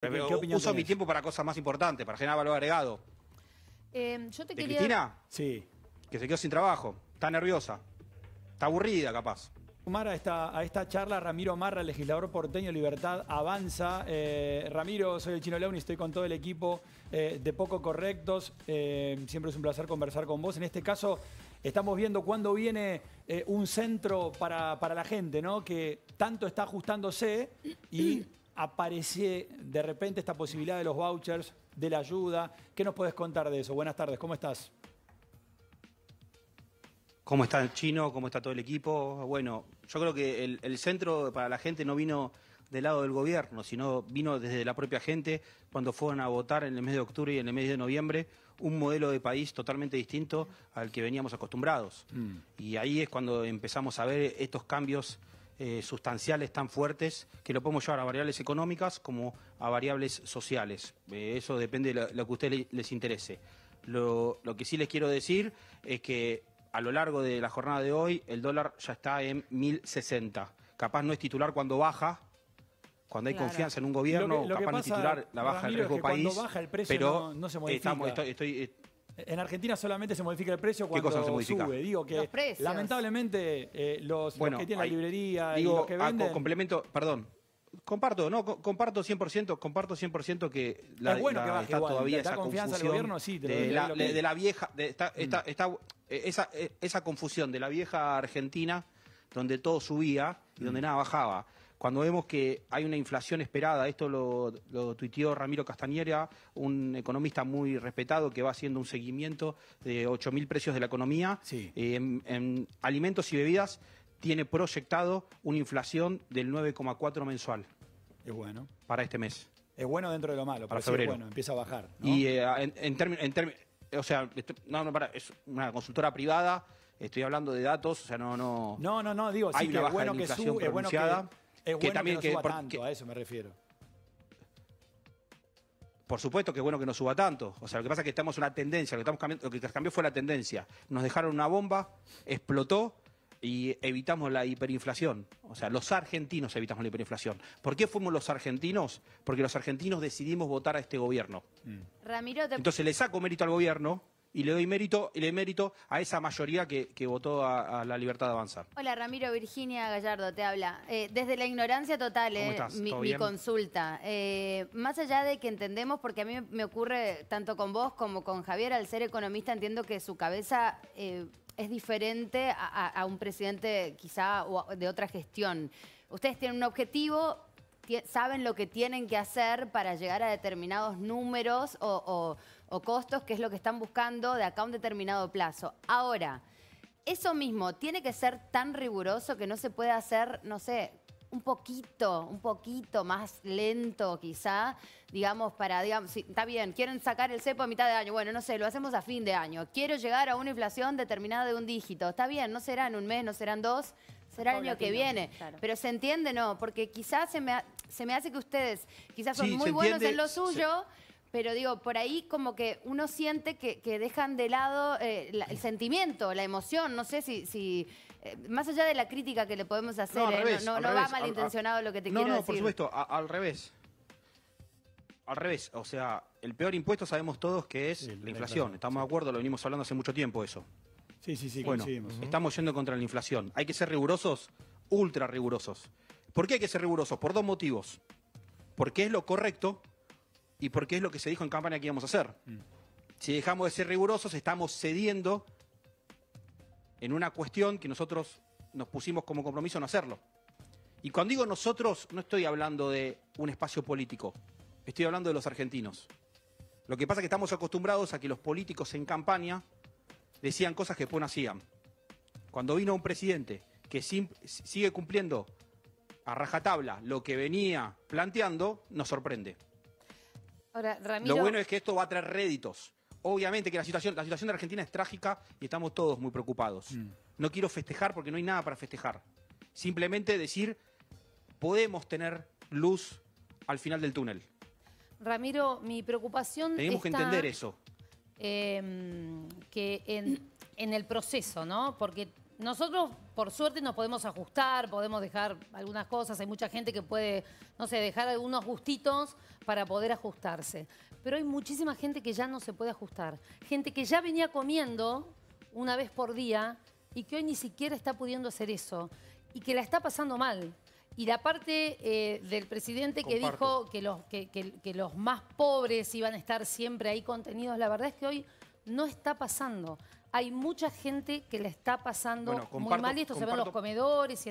Pero uso mi tiempo para cosas más importantes, para generar valor agregado. Eh, Cristina? Sí. Que se quedó sin trabajo, está nerviosa, está aburrida capaz. a esta, a esta charla Ramiro Marra, legislador porteño Libertad Avanza. Eh, Ramiro, soy el Chino León y estoy con todo el equipo eh, de Poco Correctos. siempre es un placer conversar con vos. En este caso, estamos viendo cuándo viene un centro para, para la gente, ¿no? Que tanto está ajustándose y Apareció de repente esta posibilidad de los vouchers, de la ayuda. ¿Qué nos puedes contar de eso? Buenas tardes, ¿cómo estás? ¿Cómo está el chino? ¿Cómo está todo el equipo? Bueno, yo creo que el, centro para la gente no vino del lado del gobierno, sino vino desde la propia gente cuando fueron a votar en el mes de octubre y en el mes de noviembre un modelo de país totalmente distinto al que veníamos acostumbrados. Mm. Y ahí es cuando empezamos a ver estos cambios eh, sustanciales tan fuertes que lo podemos llevar a variables económicas como a variables sociales. Eh, eso depende de lo, que a ustedes les interese. Lo, que sí les quiero decir es que a lo largo de la jornada de hoy el dólar ya está en 1060. Capaz no es titular cuando baja, cuando hay confianza en un gobierno, capaz no es titular la baja del el riesgo país. pero Estamos, estoy, eh, en Argentina solamente se modifica el precio cuando sube. Digo que lamentablemente eh, los, que tienen la librería y los que ah, venden... A, complemento, perdón. Comparto, no, comparto 100%, comparto 100% que la, es bueno que baje, está igual, todavía esa confianza al gobierno, sí, de, la, de, la, vieja, mm. eh, esa, eh, esa confusión de la vieja Argentina donde todo subía y donde mm. nada bajaba cuando vemos que hay una inflación esperada, esto lo, lo tuiteó Ramiro Castañera, un economista muy respetado que va haciendo un seguimiento de 8.000 precios de la economía, eh, en, alimentos y bebidas tiene proyectado una inflación del 9,4 mensual. Es bueno. Para este mes. Es bueno dentro de lo malo, para febrero. bueno, empieza a bajar. Y eh, en, términos, o sea, es una consultora privada, estoy hablando de datos, o sea, no, no. No, no, no, digo, sí, hay es bueno que sube, es bueno que que, también, que no tanto, a eso me refiero. Por supuesto que es bueno que no suba tanto. O sea, lo que pasa es que estamos en una tendencia, lo que, estamos cambió fue la tendencia. Nos dejaron una bomba, explotó y evitamos la hiperinflación. O sea, los argentinos evitamos la hiperinflación. ¿Por qué fuimos los argentinos? Porque los argentinos decidimos votar a este gobierno. Mm. Entonces le saco mérito al gobierno y le doy mérito, le mérito a esa mayoría que, votó a, la libertad de avanzar. Hola Ramiro, Virginia Gallardo te habla. Eh, desde la ignorancia total, eh, mi, consulta. Eh, más allá de que entendemos, porque a mí me ocurre tanto con vos como con Javier, al ser economista entiendo que su cabeza es diferente a, un presidente quizá de otra gestión. Ustedes tienen un objetivo, saben lo que tienen que hacer para llegar a determinados números o o costos, que es lo que están buscando de acá a un determinado plazo. Ahora, eso mismo tiene que ser tan riguroso que no se puede hacer, no sé, un poquito, un poquito más lento quizá, digamos, para, digamos, está bien, quieren sacar el cepo a mitad de año, bueno, no sé, lo hacemos a fin de año, quiero llegar a una inflación determinada de un dígito, está bien, no serán un mes, no serán dos, será el año que viene, pero se entiende, no, porque quizás se me, se me hace que ustedes quizás son muy buenos en lo suyo. Pero digo, por ahí como que uno siente que, dejan de lado eh, el sentimiento, la emoción, no sé si... Eh, más allá de la crítica que le podemos hacer, eh, no, va malintencionado lo que te no, quiero no, decir. por supuesto, al revés. Al revés, o sea, el peor impuesto sabemos todos que es la inflación. Estamos de acuerdo, lo venimos hablando hace mucho tiempo eso. Sí, sí, sí, Bueno, coincidimos. estamos yendo contra la inflación. Hay que ser rigurosos, ultra rigurosos. ¿Por qué hay que ser rigurosos? Por dos motivos. Porque es lo correcto y porque es lo que se dijo en campaña que íbamos a hacer. Mm. Si dejamos de ser rigurosos, estamos cediendo en una cuestión que nosotros nos pusimos como compromiso no hacerlo. Y cuando digo nosotros, no estoy hablando de un espacio político, estoy hablando de los argentinos. Lo que pasa es que estamos acostumbrados a que los políticos en campaña decían cosas que después no hacían. Cuando vino un presidente que sigue cumpliendo a rajatabla lo que venía planteando, nos sorprende. Lo bueno es que esto va a traer réditos. Obviamente que la situación, la situación de Argentina es trágica y estamos todos muy preocupados. Mm. No quiero festejar porque no hay nada para festejar. Simplemente decir, podemos tener luz al final del túnel. Ramiro, mi preocupación Tenemos que entender eso. Em, que en, en el proceso, ¿no? Porque nosotros, por suerte, nos podemos ajustar, podemos dejar algunas cosas. Hay mucha gente que puede, no sé, dejar algunos gustitos para poder ajustarse. Pero hay muchísima gente que ya no se puede ajustar. Gente que ya venía comiendo una vez por día y que hoy ni siquiera está pudiendo hacer eso. Y que la está pasando mal. Y la parte eh, del presidente que dijo que los más pobres iban a estar siempre ahí contenidos, la verdad es que hoy no está pasando hay mucha gente que la está pasando muy mal y esto se ve en los comedores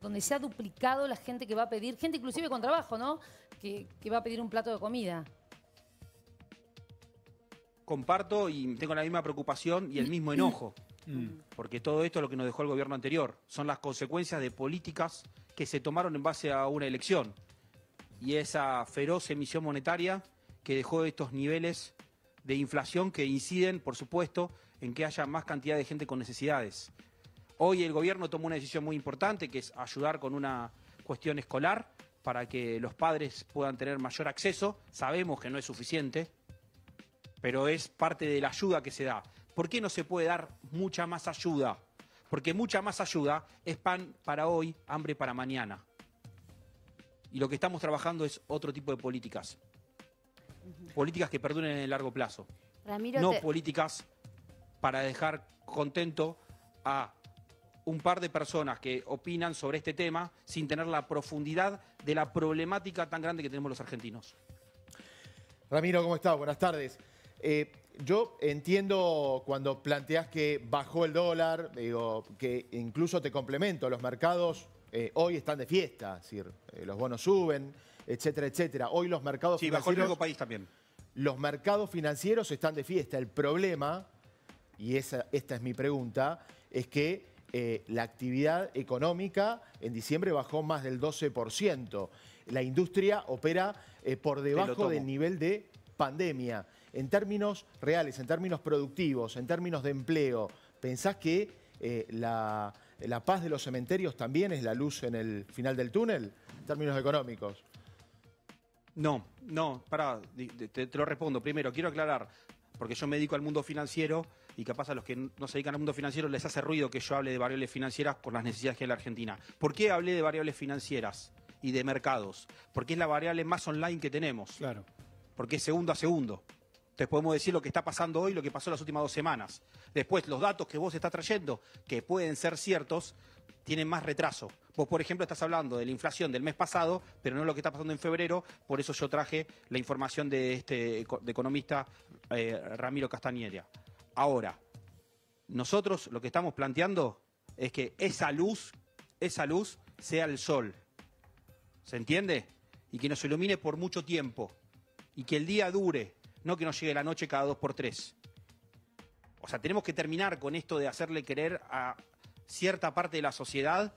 donde se ha duplicado la gente que va a pedir, gente inclusive con trabajo, ¿no? que va a pedir un plato de comida. Comparto y tengo la misma preocupación y el mismo enojo, mm. Mm. porque todo esto es lo que nos dejó el gobierno anterior, son las consecuencias de políticas que se tomaron en base a una elección y esa feroz emisión monetaria que dejó estos niveles de inflación que inciden, por supuesto, en que haya más cantidad de gente con necesidades. Hoy el gobierno tomó una decisión muy importante, que es ayudar con una cuestión escolar para que los padres puedan tener mayor acceso. Sabemos que no es suficiente, pero es parte de la ayuda que se da. ¿Por qué no se puede dar mucha más ayuda? Porque mucha más ayuda es pan para hoy, hambre para mañana. Y lo que estamos trabajando es otro tipo de políticas. Políticas que perduren en el largo plazo. no políticas para dejar contento a un par de personas que opinan sobre este tema sin tener la profundidad de la problemática tan grande que tenemos los argentinos. Ramiro, ¿cómo estás? Buenas tardes. Eh, yo entiendo cuando planteas que bajó el dólar, digo, que incluso te complemento, los mercados eh, hoy están de fiesta, es decir, eh, los bonos suben, etcétera, etcétera. Hoy los mercados sí, financieros... Sí, bajó el nuevo país también. Los mercados financieros están de fiesta. El problema y esta es mi pregunta, es que eh, la actividad económica en diciembre bajó más del 12%. La industria opera eh, por debajo del nivel de pandemia. En términos reales, en términos productivos, en términos de empleo, ¿pensás que eh, la, paz de los cementerios también es la luz en el final del túnel? En términos económicos. No, no, pará, te, lo respondo. Primero, quiero aclarar, porque yo me dedico al mundo financiero y capaz a los que no se dedican al mundo financiero les hace ruido que yo hable de variables financieras con las necesidades que hay en la Argentina. ¿Por qué hablé de variables financieras y de mercados? Porque es la variable más online que tenemos. Claro. Porque es segundo a segundo. Entonces podemos decir lo que está pasando hoy, lo que pasó las últimas dos semanas. Después, los datos que vos estás trayendo, que pueden ser ciertos, tienen más retraso. Vos, por ejemplo, estás hablando de la inflación del mes pasado, pero no lo que está pasando en febrero, por eso yo traje la información de este economista eh, Ramiro Castañeda. Ahora, nosotros lo que estamos planteando es que esa luz, esa luz sea el sol. ¿Se entiende? Y que nos ilumine por mucho tiempo. Y que el día dure, no que nos llegue la noche cada dos por tres. O sea, tenemos que terminar con esto de hacerle querer a cierta parte de la sociedad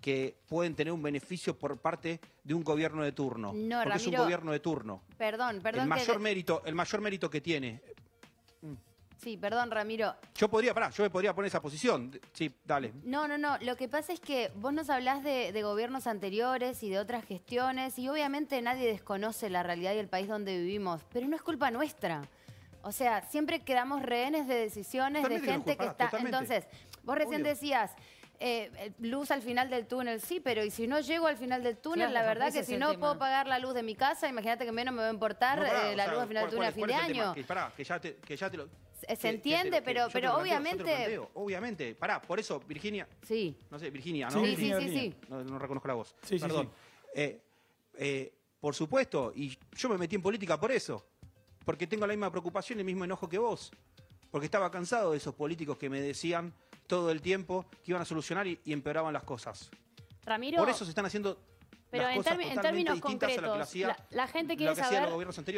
que pueden tener un beneficio por parte de un gobierno de turno. No, porque es un gobierno de turno. Perdón, perdón. El mayor, mérito, el mayor mérito que tiene Sí, perdón, Ramiro. Yo podría, pará, yo me podría poner esa posición. Sí, dale. No, no, no. Lo que pasa es que vos nos hablás de, gobiernos anteriores y de otras gestiones, y obviamente nadie desconoce la realidad y el país donde vivimos, pero no es culpa nuestra. O sea, siempre quedamos rehenes de decisiones de gente que, está. Entonces, vos recién decías. Eh, luz al final del túnel, sí, pero y si no llego al final del túnel, la verdad que si no puedo pagar la luz de mi casa, imagínate que menos me va a importar eh, la luz al final del túnel a fin de año. Que, que ya que ya te lo se entiende, pero, pero obviamente. obviamente. Pará, por eso, Virginia. Sí. No sé, Virginia, ¿no? Sí, sí, sí, sí. No, reconozco la voz. Sí, Perdón. Eh, eh, por supuesto, y yo me metí en política por eso. Porque tengo la misma preocupación y el mismo enojo que vos. Porque estaba cansado de esos políticos que me decían todo el tiempo que iban a solucionar y, y empeoraban las cosas. Ramiro. Por eso se están haciendo pero en, términos concretos, la, gente quiere saber.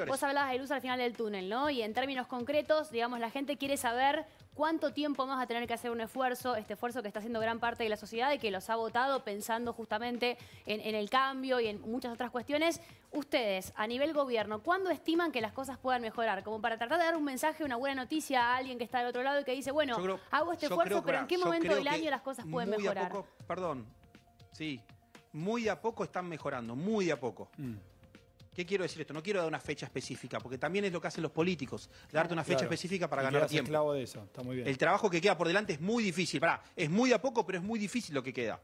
vos hablabas de luz al final del túnel, ¿no? Y en términos concretos, digamos, la gente quiere saber cuánto tiempo vamos a tener que hacer un esfuerzo, este esfuerzo que está haciendo gran parte de la sociedad y que los ha votado pensando justamente en, el cambio y en muchas otras cuestiones. Ustedes, a nivel gobierno, ¿cuándo estiman que las cosas puedan mejorar? Como para tratar de dar un mensaje, una buena noticia a alguien que está del otro lado y que dice, bueno, hago este esfuerzo, pero ¿en qué momento del año las cosas pueden mejorar? perdón, sí, muy a poco están mejorando, muy a poco. Mm. ¿Qué quiero decir esto? No quiero dar una fecha específica, porque también es lo que hacen los políticos, darte una fecha específica para ganar tiempo. eso. El trabajo que queda por delante es muy difícil. Pará, es muy a poco, pero es muy difícil lo que queda.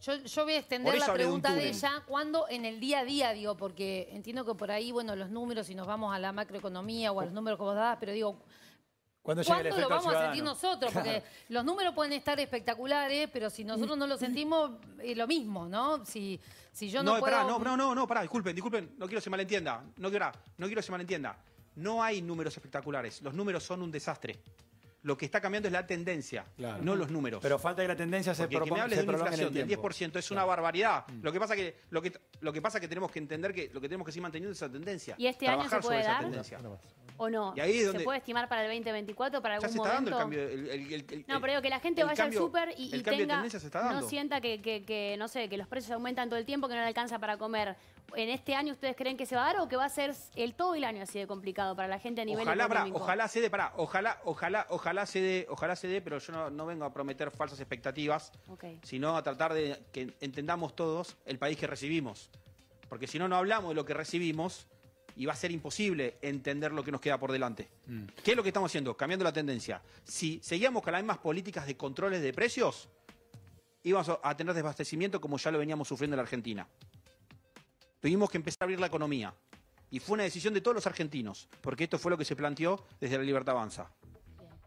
Yo, voy a extender la pregunta de, de ella, ¿cuándo en el día a día, digo? Porque entiendo que por ahí, bueno, los números, si nos vamos a la macroeconomía o a los números que vos dabas, pero digo, ¿Cuándo, lo vamos a sentir nosotros? Porque los números pueden estar espectaculares, pero si nosotros no lo mm. sentimos, es lo mismo, ¿no? Si, si yo no, no puedo... no, no, no, no, pará, disculpen, disculpen, no quiero que se malentienda, no quiero, no quiero que se malentienda. No hay números espectaculares, los números son un desastre lo que está cambiando es la tendencia, no los números. Pero falta que la tendencia se proponga. que inflación 10% es una barbaridad. Mm. Lo que pasa que lo que lo que pasa que tenemos que entender que lo que tenemos que seguir manteniendo es esa tendencia. Y este año se puede dar? o no. se puede estimar para el 2024 para algún momento. se está no, pero digo que la gente vaya al súper y, tenga, no sienta que, que, no sé que los precios aumentan todo el tiempo que no le alcanza para comer en este año ustedes creen que se va a dar o que va a ser el todo el año así de complicado para la gente a nivel ojalá, ojalá se dé, ojalá, ojalá, ojalá se dé, ojalá se pero yo no, vengo a prometer falsas expectativas, sino a tratar de que entendamos todos el país que recibimos. Porque si no, no hablamos de lo que recibimos y va a ser imposible entender lo que nos queda por delante. Mm. ¿Qué es lo que estamos haciendo? Cambiando la tendencia. Si seguíamos con las mismas políticas de controles de precios, íbamos a tener desbastecimiento como ya lo veníamos sufriendo en la Argentina. Tuvimos que empezar a abrir la economía. Y fue una decisión de todos los argentinos, porque esto fue lo que se planteó desde la Libertad Avanza.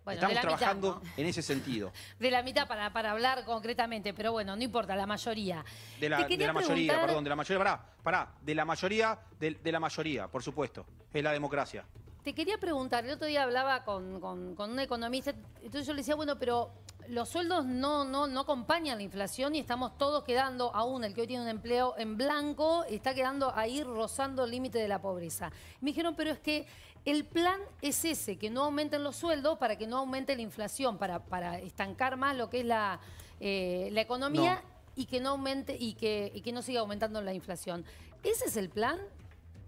Estamos trabajando en ese sentido. De la mitad para, para hablar concretamente, pero bueno, no importa, la mayoría. De la, mayoría, perdón, de la mayoría, pará, pará, de la mayoría, de, la mayoría, por supuesto, es la democracia. Te quería preguntar, el otro día hablaba con, con un economista, entonces yo le decía, bueno, pero los sueldos no, no, no acompañan la inflación y estamos todos quedando, aún el que hoy tiene un empleo en blanco, está quedando ahí rozando el límite de la pobreza. Me dijeron, pero es que el plan es ese, que no aumenten los sueldos para que no aumente la inflación, para, para estancar más lo que es la, eh, economía y que no aumente y que, que no siga aumentando la inflación. ¿Ese es el plan?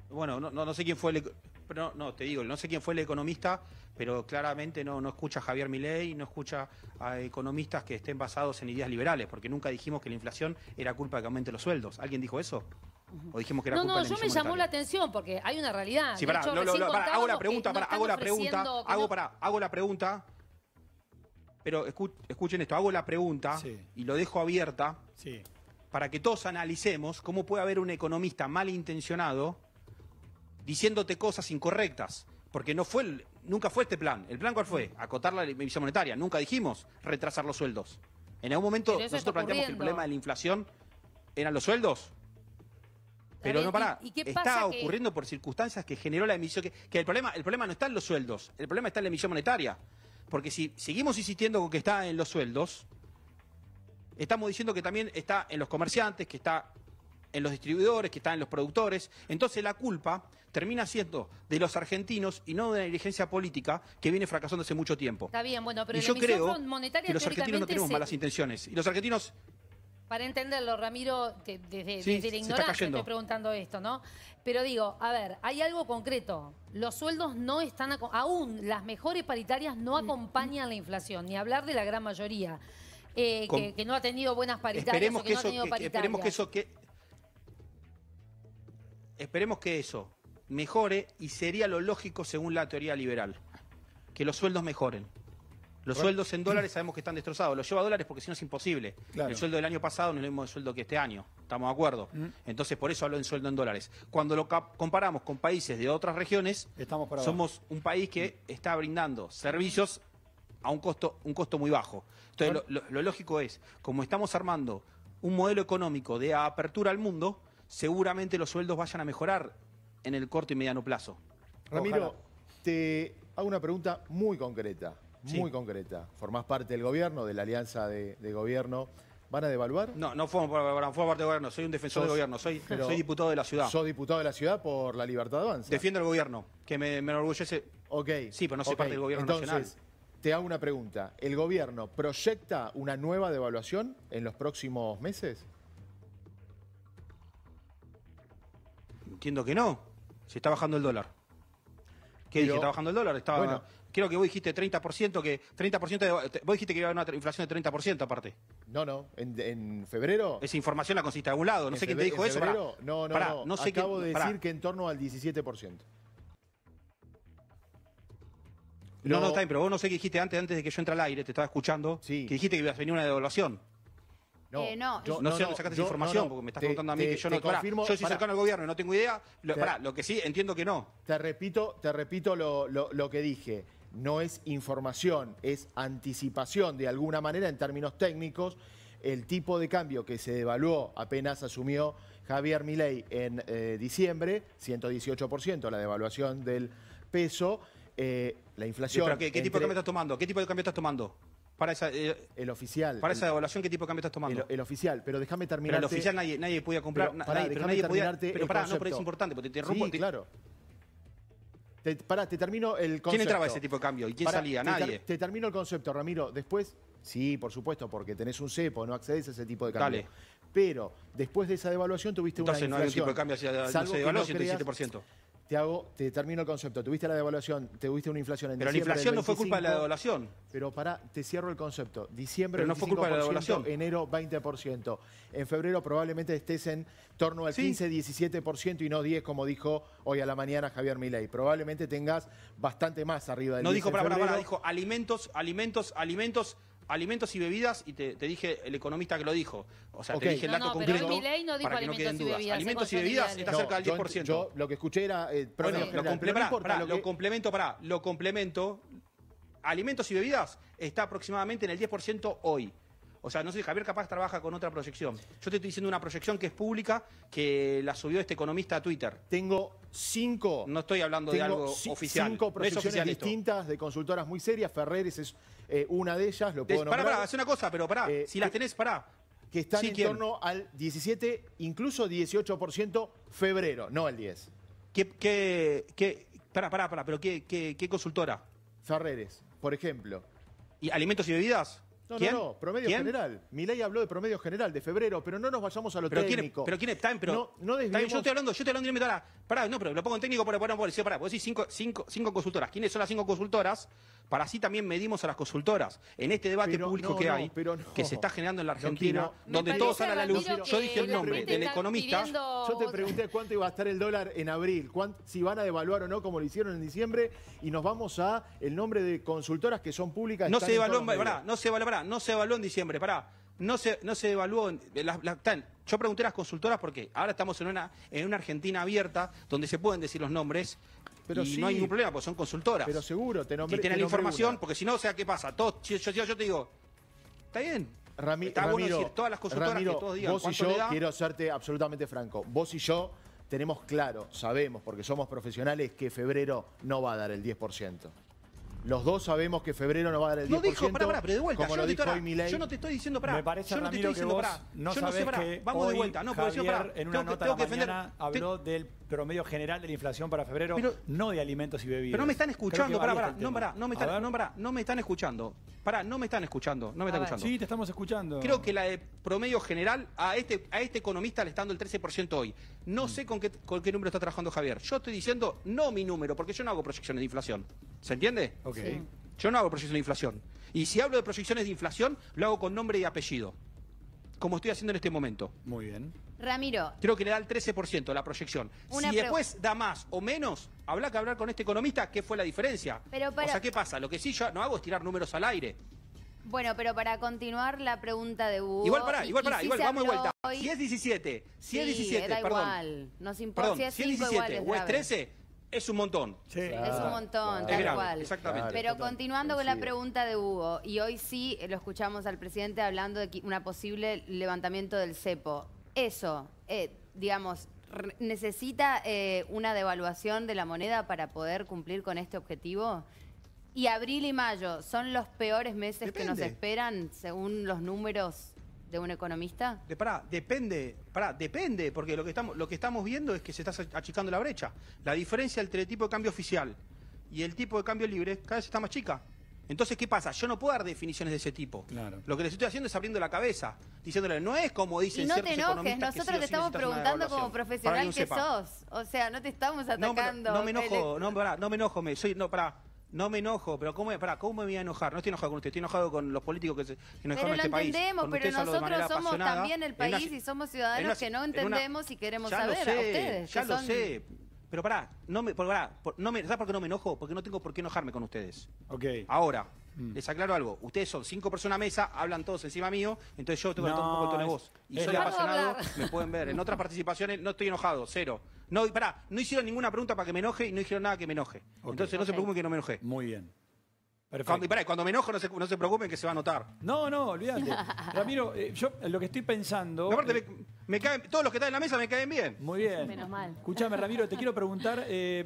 Bueno, no, sé quién fue te digo, no sé quién fue el economista pero claramente no, no escucha a Javier Milei, no escucha a economistas que estén basados en ideas liberales, porque nunca dijimos que la inflación era culpa de que aumente los sueldos. ¿Alguien dijo eso? ¿O dijimos que era no, no, yo me llamó la atención porque hay una realidad. Sí, pará, hago la pregunta, hago la pregunta, hago, para hago la pregunta, pero escuchen esto, hago la pregunta y lo dejo abierta para que todos analicemos cómo puede haber un economista malintencionado diciéndote cosas incorrectas porque no fue nunca fue este plan. ¿El plan cuál fue? Acotar la emisión monetaria. Nunca dijimos retrasar los sueldos. En algún momento nosotros planteamos que el problema de la inflación eran los sueldos. Pero no para. está ocurriendo por circunstancias que generó la emisión. Que, el, problema, el problema no está en los sueldos, el problema está en la emisión monetaria. Porque si seguimos insistiendo con que está en los sueldos, estamos diciendo que también está en los comerciantes, que está en los distribuidores, que están en los productores. Entonces la culpa termina siendo de los argentinos y no de la dirigencia política que viene fracasando hace mucho tiempo. Está bien, bueno, pero yo creo que los argentinos no tenemos malas intenciones. Y los argentinos para entenderlo, Ramiro, desde, la ignorancia estoy preguntando esto, ¿no? Pero digo, a ver, hay algo concreto. Los sueldos no están, aún las mejores paritarias no acompañan la inflación, ni hablar de la gran mayoría. Eh, que, no ha tenido buenas paritarias. que, no ha paritarias. que eso Esperemos que eso mejore y sería lo lógico según la teoría liberal, que los sueldos mejoren. Los sueldos en dólares sabemos que están destrozados. Los lleva a dólares porque si no es imposible. El sueldo del año pasado no es el mismo sueldo que este año. Estamos de acuerdo. Mm. Entonces, por eso hablo en sueldo en dólares. Cuando lo comparamos con países de otras regiones, somos un país que está brindando servicios a un costo, un costo muy bajo. Entonces, lo lógico es, como estamos armando un modelo económico de apertura al mundo, seguramente los sueldos vayan a mejorar en el corto y mediano plazo. Ramiro, te hago una pregunta muy concreta, muy concreta. Formás parte del gobierno, de la alianza de, gobierno. ¿Van a devaluar? No, no formo parte del gobierno, soy un defensor del gobierno, soy, diputado de la ciudad. ¿Soy diputado de la ciudad por la libertad de avanza? Defiendo el gobierno, que me, enorgullece. Ok. Sí, pero no soy parte del gobierno Entonces, nacional. Te hago una pregunta. ¿El gobierno proyecta una nueva devaluación en los próximos meses? Entiendo que no. Se está bajando el dólar. ¿Qué dije? ¿Está bajando el dólar? Estaba, bueno, creo que vos dijiste 30%, que 30% de, vos dijiste que iba a haber una inflación de 30% aparte. No, no, en, febrero... Esa información la consiste de algún lado, no sé quién te dijo eso. no, no, no, acabo de decir que en torno al 17%. No, no, no, está pero vos no sé qué dijiste antes, antes de que yo entre al aire, te estaba escuchando, sí. que dijiste que ibas a venir una devaluación. No, eh, no, no, sé dónde sacaste esa información, porque me estás contando a mí que yo no. Confirmo, yo soy cercano al gobierno y no tengo idea. Lo, que sí entiendo que no. Te repito, te repito lo, lo, que dije. No es información, es anticipación de alguna manera en términos técnicos. El tipo de cambio que se devaluó apenas asumió Javier Milei en eh, diciembre, 118% la devaluación del peso, eh, la inflación. qué, qué tipo de cambio estás tomando? ¿Qué tipo de cambio estás tomando? Para esa, eh, el oficial. Para esa devaluación ¿qué tipo de cambio estás tomando? El, oficial, pero déjame terminar. Pero el oficial nadie, podía comprar. Pero, pará, nadie, pero nadie podía, pero pará, no, pero es importante, porque te interrumpo. Sí, claro. Te, pará, te termino el concepto. ¿Quién entraba ese tipo de cambio? ¿Y quién salía? Nadie. Te, termino el concepto, Ramiro. Después, sí, por supuesto, porque tenés un cepo, no accedes a ese tipo de cambio. Dale. Pero después de esa devaluación tuviste una inflación. Entonces no hay un tipo de cambio hacia el no 17% te hago, te termino el concepto. Tuviste la devaluación, tuviste una inflación en diciembre Pero la inflación no fue culpa de la devaluación. Pero pará, te cierro el concepto. Diciembre pero no fue culpa de la devaluación. enero 20%. En febrero probablemente estés en torno al 15-17% y no 10 como dijo hoy a la mañana Javier Milei. Probablemente tengas bastante más arriba del No dijo para, para, para, dijo alimentos, alimentos, alimentos alimentos y bebidas y te, dije el economista que lo dijo. O sea, te dije el dato concreto. para que no alimentos y bebidas está cerca del 10%. Yo, lo que escuché era. Eh, bueno, lo, complemento, pará, lo, complemento, Alimentos y bebidas está aproximadamente en el 10% hoy. O sea, no sé, si Javier capaz trabaja con otra proyección. Yo te estoy diciendo una proyección que es pública, que la subió este economista a Twitter. Tengo cinco. No estoy hablando de algo oficial. Cinco proyecciones distintas de consultoras muy serias. Ferreres es eh, una de ellas, lo puedo nombrar. Pará, pará, hace una cosa, pero pará, eh, si las tenés, pará. Que están en torno al 17, incluso 18% febrero, no al 10. ¿Qué, qué, qué, pará, pará, pará, pero qué, qué, qué consultora? Ferreres, por ejemplo. ¿Y alimentos y bebidas? No, no, no, promedio general. Mi ley habló de promedio general de febrero, pero no nos vayamos a lo pero técnico. pero quién está pero no, no desviemos... yo estoy hablando, yo estoy hablando de pará, pará, no, pero lo pongo en técnico para poner un pará, vos decís cinco, cinco, cinco consultoras. ¿Quiénes son las cinco consultoras? Para así también medimos a las consultoras. En este debate público que hay, que se está generando en la Argentina, donde todos salen a la luz. Yo dije el nombre del economista. Yo te pregunté cuánto iba a estar el dólar en abril, si van a devaluar o no, como lo hicieron en diciembre, y nos vamos a el nombre de consultoras que son públicas. No se devaluó, en, no se no se en diciembre, pará. No se, no se devaluó, yo pregunté a las consultoras porque ahora estamos en una, en una Argentina abierta donde se pueden decir los nombres pero y no hay ningún problema, porque son consultoras. Pero seguro, te nombré. Y tienen la información, porque si no, o sea, ¿qué pasa? yo, yo, te digo, está bien, Rami, Está bueno decir, todas las consultoras Ramiro, que todos digan, vos y yo quiero serte absolutamente franco. Vos y yo tenemos claro, sabemos, porque somos profesionales, que febrero no va a dar el 10%. Los dos sabemos que febrero no va a dar el 10%. No dijo, pará, pará, pero de vuelta. Como yo, lo no dijo hoy yo no te estoy diciendo, pará. Me parece, yo no Ramiro, te estoy diciendo, pará. No yo no sé, pará. Vamos de vuelta. No, pero yo, pará. En una tengo, nota tengo de que defender. Habló del promedio general de la inflación para febrero, no de alimentos y bebidas. Pero no me están escuchando, pará, pará, no, no me están, no, no me están escuchando. Pará, no me están escuchando, no me están escuchando. Sí, te estamos escuchando. Creo que la de promedio general a este a este economista le está dando el 13% hoy. No mm. sé con qué con qué número está trabajando Javier. Yo estoy diciendo no mi número, porque yo no hago proyecciones de inflación. ¿Se entiende? Ok. Yo no hago proyecciones de inflación. Y si hablo de proyecciones de inflación, lo hago con nombre y apellido como estoy haciendo en este momento. Muy bien. Ramiro. Creo que le da el 13% la proyección. si después da más o menos, habrá que hablar con este economista qué fue la diferencia. O sea, ¿qué pasa? Lo que sí yo no hago es tirar números al aire. Bueno, pero para continuar la pregunta de Hugo... Igual pará, igual pará, igual, vamos de vuelta. Si es 17, si 17, perdón. igual, nos importa. si es, 17 o es 13 es un montón. es un montón, tal cual. Exactamente. Pero continuando con la pregunta de Hugo, y hoy sí lo escuchamos al presidente hablando de una posible levantamiento del cepo. Eso, eh, digamos, ¿necesita eh, una devaluación de la moneda para poder cumplir con este objetivo? Y abril y mayo son los peores meses que nos esperan según los números de un economista? De, pará, depende, pará, depende, porque lo que, estamos, lo que estamos viendo es que se está achicando la brecha. La diferencia entre el tipo de cambio oficial y el tipo de cambio libre cada vez está más chica. Entonces, ¿qué pasa? Yo no puedo dar definiciones de ese tipo. Lo que les estoy haciendo es abriendo la cabeza, diciéndole, no es como dicen y no te enojes, nosotros te estamos preguntando como profesional que, sos. O sea, no te estamos atacando. No, me, enojo, no, me enojo, soy, no, para no me enojo, pero ¿cómo, ¿cómo me voy a enojar? No estoy enojado con ustedes, estoy enojado con los políticos que, se, que nos pero lo este entendemos, pero nosotros somos también el país y somos ciudadanos que no entendemos y queremos saber a ustedes. Ya lo sé, pero pará, no me, pará, no me, ¿sabes por qué no me enojo? Porque no tengo por qué enojarme con ustedes. Ok. Ahora, mm. les aclaro algo. Ustedes son cinco personas a mesa, hablan todos encima mío, entonces yo tengo un poco el tono de voz. Y soy apasionado, me pueden ver. En otras participaciones no estoy enojado, cero. No, pará, no hicieron ninguna pregunta para que me enoje y no hicieron nada que me enoje. Entonces no se preocupen que no me enoje Muy bien. y pará, cuando me enojo no se, no preocupen que se va a notar. No, no, olvídate. Ramiro, eh, yo lo que estoy pensando... aparte, eh, me, caen, todos los que están en la mesa me caen bien. Muy bien. Menos mal. Escuchame, Ramiro, te quiero preguntar... Eh,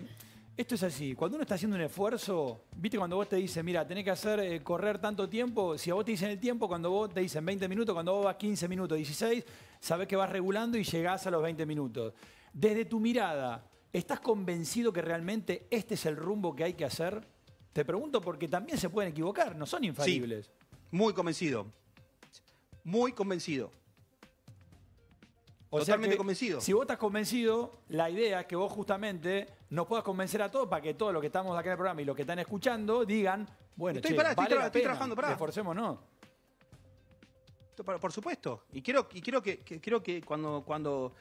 esto es así, cuando uno está haciendo un esfuerzo, viste cuando vos te dicen, mira, tenés que hacer correr tanto tiempo, si a vos te dicen el tiempo, cuando vos te dicen 20 minutos, cuando vos vas 15 minutos, 16, sabés que vas regulando y llegás a los 20 minutos. Desde tu mirada, ¿estás convencido que realmente este es el rumbo que hay que hacer? Te pregunto porque también se pueden equivocar, no son infalibles. Sí, muy convencido. Muy convencido. Totalmente convencido. Si vos estás convencido, la idea es que vos justamente nos puedas convencer a todos para que todos los que estamos acá en el programa y los que están escuchando digan, bueno, estoy, che, estoy, la trabajando, Por supuesto. Y quiero, y quiero que, que, cuando, cuando,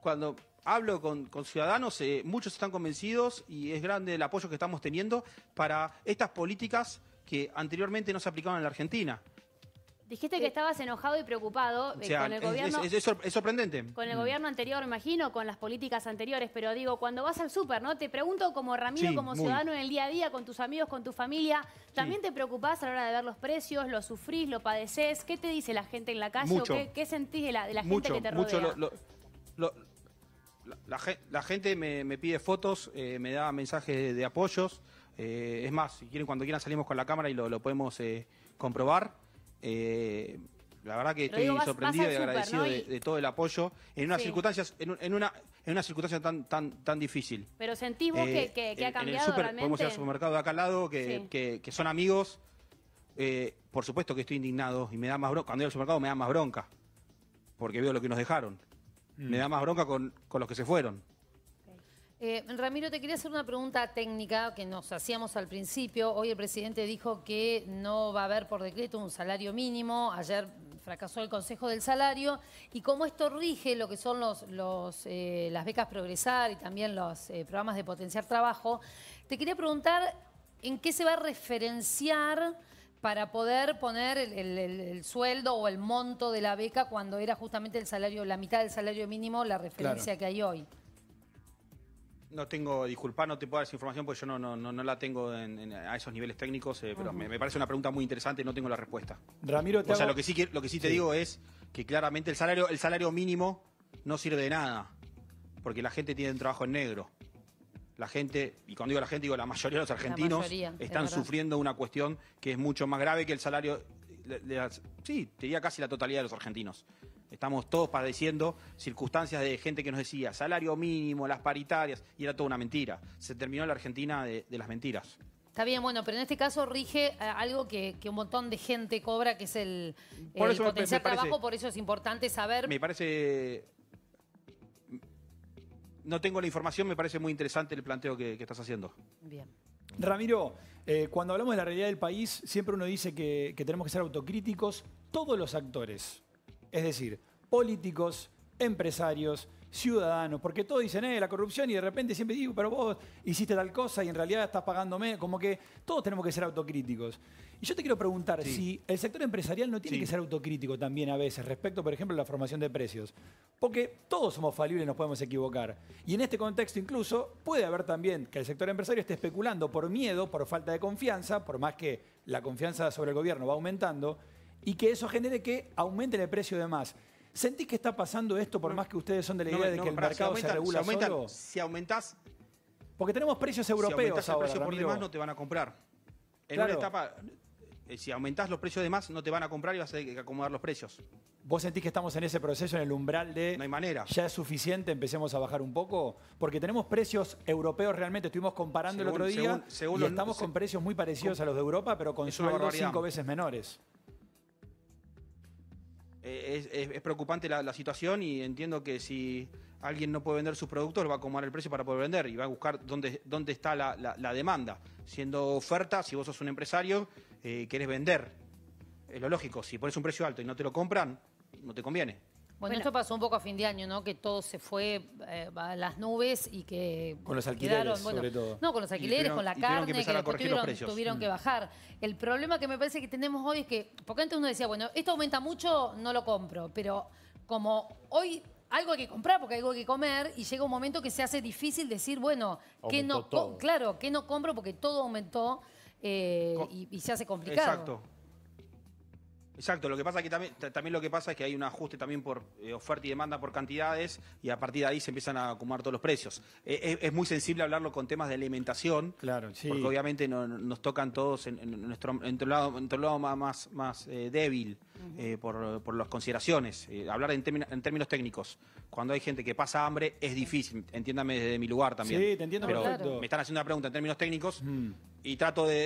cuando hablo con, ciudadanos, eh, muchos están convencidos y es grande el apoyo que estamos teniendo para estas políticas que anteriormente no se aplicaban en la Argentina. Dijiste que eh, estabas enojado y preocupado eh, con el gobierno. Es, es, sorprendente. Con el mm. gobierno anterior, imagino, con las políticas anteriores, pero digo, cuando vas al súper, ¿no? Te pregunto como Ramiro, como ciudadano en el día a día, con tus amigos, con tu familia, ¿también te preocupás a la hora de ver los precios? ¿Lo sufrís? ¿Lo padeces? ¿Qué te dice la gente en la calle? qué, sentís de la, gente que te rodea? La, gente me, pide fotos, eh, me da mensajes de, apoyos. Eh, es más, si quieren, cuando quieran salimos con la cámara y lo, podemos eh, comprobar. la verdad que estoy sorprendido y agradecido de, todo el apoyo en unas circunstancias, en, una, en una circunstancia tan, tan, tan difícil. Pero sentimos que, ha cambiado en el super, Podemos ir al supermercado de acá al lado, que, son amigos. por supuesto que estoy indignado y me da más Cuando voy al supermercado me da más bronca porque veo lo que nos dejaron. Mm. Me da más bronca con, los que se fueron. Eh, Ramiro, te quería hacer una pregunta técnica que nos hacíamos al principio. Hoy el presidente dijo que no va a haber por decreto un salario mínimo. Ayer fracasó el Consejo del Salario. Y como esto rige lo que son los, los eh, las becas Progresar y también los eh, programas de potenciar trabajo, te quería preguntar en qué se va a referenciar para poder poner el, sueldo o el monto de la beca cuando era justamente el salario, la mitad del salario mínimo, la referencia que hay hoy. No tengo, disculpa, no te puedo dar esa información porque yo no, no, no, la tengo a esos niveles técnicos, eh, pero me, parece una pregunta muy interesante y no tengo la respuesta. Ramiro, O sea, lo que sí, lo que sí te digo es que claramente el salario, el salario mínimo no sirve de nada, porque la gente tiene un trabajo en negro la gente, y cuando digo la gente, digo la mayoría de los argentinos están sufriendo una cuestión que es mucho más grave que el salario. sí, diría casi la totalidad de los argentinos. Estamos todos padeciendo circunstancias de gente que nos decía salario mínimo, las paritarias, y era toda una mentira. Se terminó la Argentina de, las mentiras. Está bien, bueno, pero en este caso rige eh, algo que, un montón de gente cobra, que es el, potencial trabajo, por eso es importante saber. Me parece no tengo la información, me parece muy interesante el planteo que, estás haciendo. Bien. Ramiro, eh, cuando hablamos de la realidad del país, siempre uno dice que tenemos que ser autocríticos, todos los actores, es decir, políticos, empresarios, ciudadanos porque todos dicen, eh, la corrupción y de repente siempre digo, pero vos hiciste tal cosa y en realidad estás pagándome, como que todos tenemos que ser autocríticos. Y yo te quiero preguntar si el sector empresarial no tiene que ser autocrítico también a veces respecto, por ejemplo, a la formación de precios, porque todos somos falibles, nos podemos equivocar. Y en este contexto incluso puede haber también que el sector empresario esté especulando por miedo, por falta de confianza, por más que la confianza sobre el gobierno va aumentando, y que eso genere que aumente el precio de más. ¿Sentís que está pasando esto por más que ustedes son de la idea de que el mercado se regula solo? Si aumentás... Porque tenemos precios europeos si el precio por demás no te van a comprar. En una etapa, eh, si aumentás los precios de más, no te van a comprar y vas a tener que acomodar los precios. ¿Vos sentís que estamos en ese proceso, en el umbral de... No hay manera. Ya es suficiente, empecemos a bajar un poco? Porque tenemos precios europeos realmente, estuvimos comparando el otro día y estamos con precios muy parecidos a los de Europa, pero con sueldos cinco veces menores. Eh, es, preocupante la, situación y entiendo que si alguien no puede vender sus productos, va a acomodar el precio para poder vender y va a buscar dónde, dónde está la, demanda. Siendo oferta, si vos sos un empresario, eh, querés vender. Es lo lógico, si pones un precio alto y no te lo compran, no te conviene. Bueno, esto pasó un poco a fin de año, ¿no? Que todo se fue eh, a las nubes y que... Con los alquileres, sobre todo. No, con los alquileres, con la carne, que, tuvieron, que mm. bajar. El problema que me parece que tenemos hoy es que... Porque antes uno decía, bueno, esto aumenta mucho, no lo compro. Pero como hoy algo hay que comprar porque hay algo que comer y llega un momento que se hace difícil decir, bueno, que no, claro, que no compro porque todo aumentó eh, y, y, se hace complicado. Exacto. Exacto, lo que pasa es que también, lo que pasa es que hay un ajuste también por eh, oferta y demanda por cantidades y a partir de ahí se empiezan a acumular todos los precios. Eh, eh, es, muy sensible hablarlo con temas de alimentación, claro, porque obviamente nos tocan todos en, nuestro, lado, más, más débil. Eh, por, las consideraciones. Eh, hablar en, en, términos técnicos. Cuando hay gente que pasa hambre es difícil, entiéndame desde mi lugar también. Sí, te entiendo pero Me están haciendo una pregunta en términos técnicos. Mm. Y trato de,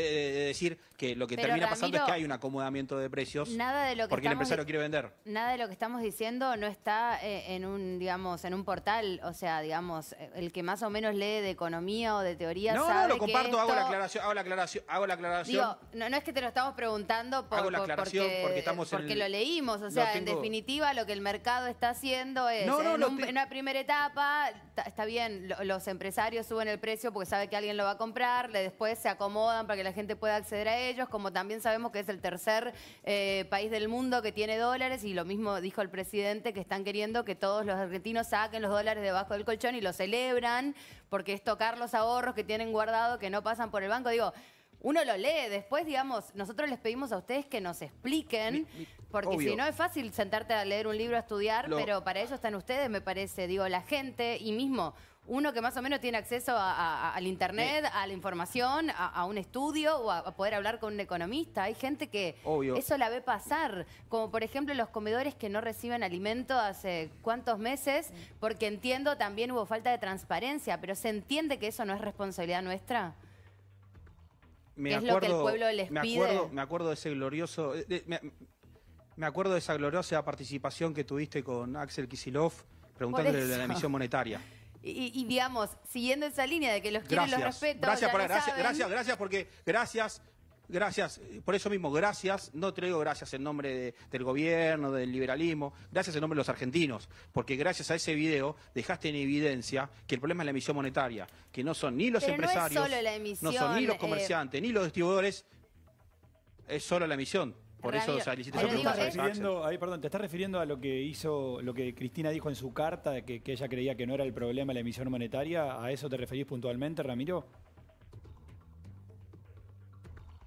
decir que lo que termina pasando es que hay un acomodamiento de precios nada porque el empresario quiere vender. Nada de lo que estamos diciendo no está eh, en un, digamos, en un portal. O sea, digamos, el que más o menos lee de economía o de teoría no, No, lo comparto, hago la aclaración, hago la aclaración, hago la aclaración. Digo, no, es que te lo estamos preguntando hago la aclaración porque, porque estamos en porque lo leímos, o sea, en definitiva lo que el mercado está haciendo es, en, una primera etapa, está bien, los empresarios suben el precio porque sabe que alguien lo va a comprar, después se acomodan para que la gente pueda acceder a ellos, como también sabemos que es el tercer eh, país del mundo que tiene dólares, y lo mismo dijo el presidente, que están queriendo que todos los argentinos saquen los dólares debajo del colchón y lo celebran, porque es tocar los ahorros que tienen guardado, que no pasan por el banco, digo uno lo lee. Después, digamos, nosotros les pedimos a ustedes que nos expliquen, porque si no es fácil sentarte a leer un libro, a estudiar, pero para ello están ustedes, me parece. Digo, la gente y mismo uno que más o menos tiene acceso al internet, a la información, a, un estudio o a, poder hablar con un economista. Hay gente que eso la ve pasar, como por ejemplo los comedores que no reciben alimento hace cuántos meses, porque entiendo también hubo falta de transparencia, pero ¿se entiende que eso no es responsabilidad nuestra? me acuerdo, lo que el pueblo me me acuerdo de ese glorioso. Eh, me, acuerdo de esa gloriosa participación que tuviste con Axel Kisilov preguntándole de la emisión monetaria. Y, digamos, siguiendo esa línea de que los quiero los respeto. Gracias, gracias, gracias, gracias, porque gracias Gracias, eh, por eso mismo, gracias, no te digo gracias en nombre del gobierno, del liberalismo, gracias en nombre de los argentinos, porque gracias a ese video dejaste en evidencia que el problema es la emisión monetaria, que no son ni los empresarios, no, son ni los eh, comerciantes, ni los distribuidores, es solo la emisión. Por eso o esa Te estás refiriendo, a lo que hizo, lo que Cristina dijo en su carta, que, que ella creía que no era el problema la emisión monetaria, ¿a eso te referís puntualmente, Ramiro?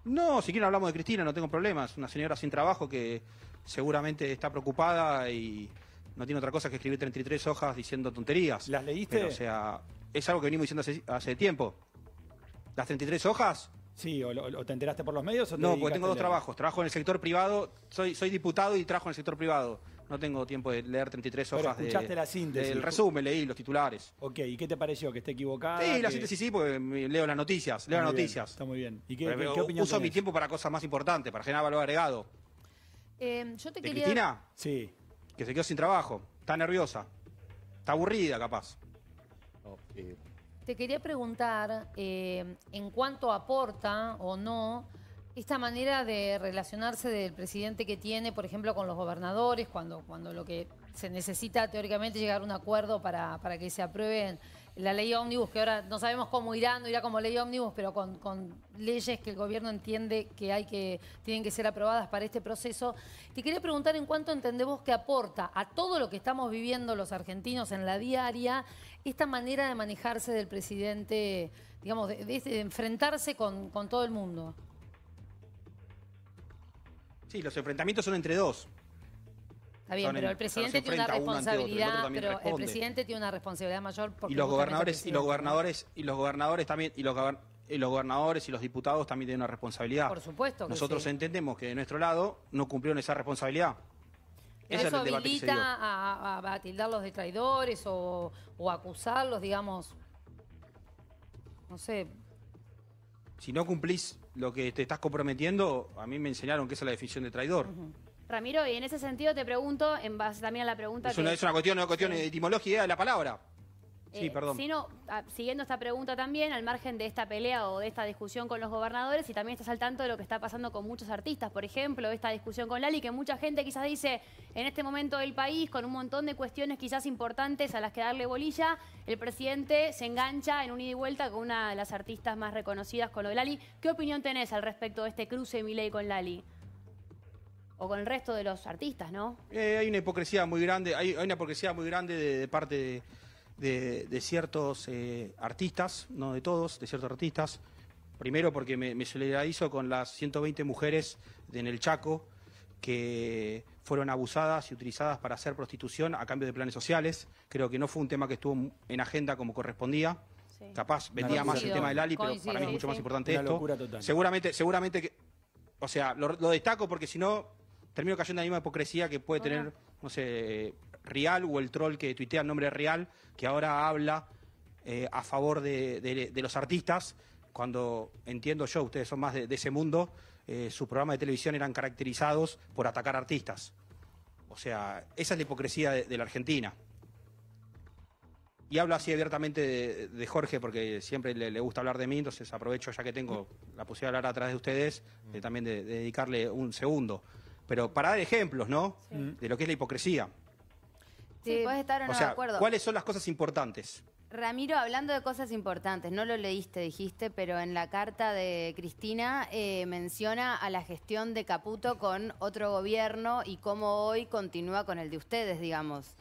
No, si quieren hablamos de Cristina, no tengo problemas. Una señora sin trabajo que seguramente está preocupada y no tiene otra cosa que escribir 33 hojas diciendo tonterías. ¿Las leíste? o sea, es algo que venimos diciendo hace, tiempo. ¿Las 33 hojas? Sí, o, te enteraste por los medios o te No, porque tengo dos trabajos. Trabajo en el sector privado, soy, soy diputado y trabajo en el sector privado. No tengo tiempo de leer 33 hojas Del resumen, leí los titulares. Ok, ¿y qué te pareció? ¿Que esté equivocada? Sí, la síntesis sí, porque leo las noticias. Leo las noticias. está muy bien. ¿Y qué, Uso mi tiempo para cosas más importantes, para generar valor agregado. Eh, Cristina? Sí. Que se quedó sin trabajo. Está nerviosa. Está aburrida, capaz. Te quería preguntar eh, en cuánto aporta o no esta manera de relacionarse del presidente que tiene, por ejemplo, con los gobernadores, cuando, cuando lo que se necesita teóricamente llegar a un acuerdo para, que se aprueben la ley ómnibus, que ahora no sabemos cómo irá, no irá como ley ómnibus, pero con, con, leyes que el gobierno entiende que hay que, tienen que ser aprobadas para este proceso. Te quería preguntar en cuánto entendemos que aporta a todo lo que estamos viviendo los argentinos en la diaria esta manera de manejarse del presidente, digamos, de, de este, enfrentarse con, con todo el mundo. Sí, los enfrentamientos son entre dos. Está bien, pero el presidente tiene una responsabilidad, presidente tiene una responsabilidad mayor y los gobernadores y los gobernadores y los gobernadores también y los gobernadores y los diputados también tienen una responsabilidad. Por supuesto. Nosotros entendemos que de nuestro lado no cumplieron esa responsabilidad. eso habilita a, a, a, tildarlos de traidores o, acusarlos, digamos. No sé. Si no cumplís lo que te estás comprometiendo, a mí me enseñaron que es la definición de traidor. Ramiro, y en ese sentido te pregunto, en base también a la pregunta... Es, que... es una cuestión, de etimología de la palabra. Eh, sí, perdón. Sino, ah, siguiendo esta pregunta también, al margen de esta pelea o de esta discusión con los gobernadores, y también estás al tanto de lo que está pasando con muchos artistas, por ejemplo, esta discusión con Lali, que mucha gente quizás dice, en este momento del país, con un montón de cuestiones quizás importantes a las que darle bolilla, el presidente se engancha en un ida y vuelta con una de las artistas más reconocidas, con lo de Lali. ¿Qué opinión tenés al respecto de este cruce de Miley con Lali? o con el resto de los artistas, ¿no? Eh, hay una hipocresía muy grande, hay, una hipocresía muy grande de parte de, de, ciertos eh, artistas, no de todos, de ciertos artistas. Primero porque me, solidarizo con las 120 mujeres en el Chaco que fueron abusadas y utilizadas para hacer prostitución a cambio de planes sociales. Creo que no fue un tema que estuvo en agenda como correspondía. Capaz vendía más el tema del Ali, pero para mí es mucho más importante esto. Seguramente, seguramente que, o sea, lo, destaco porque si no termino cayendo en la misma hipocresía que puede tener, no sé, real o el troll que tuitea el nombre Real, que ahora habla eh, a favor de, los artistas, cuando entiendo yo, ustedes son más de, ese mundo, eh, sus programas de televisión eran caracterizados por atacar artistas. O sea, esa es la hipocresía de, la Argentina. Y hablo así abiertamente de, Jorge, porque siempre le, gusta hablar de mí, entonces aprovecho ya que tengo la posibilidad de hablar atrás de ustedes, mm. también de, dedicarle un segundo. Pero para dar ejemplos, ¿no? De lo que es la hipocresía. Sí, puedes estar acuerdo. ¿Cuáles son las cosas importantes? Ramiro, hablando de cosas importantes, no lo leíste, dijiste, pero en la carta de Cristina eh, menciona a la gestión de Caputo con otro gobierno y cómo hoy continúa con el de ustedes, digamos.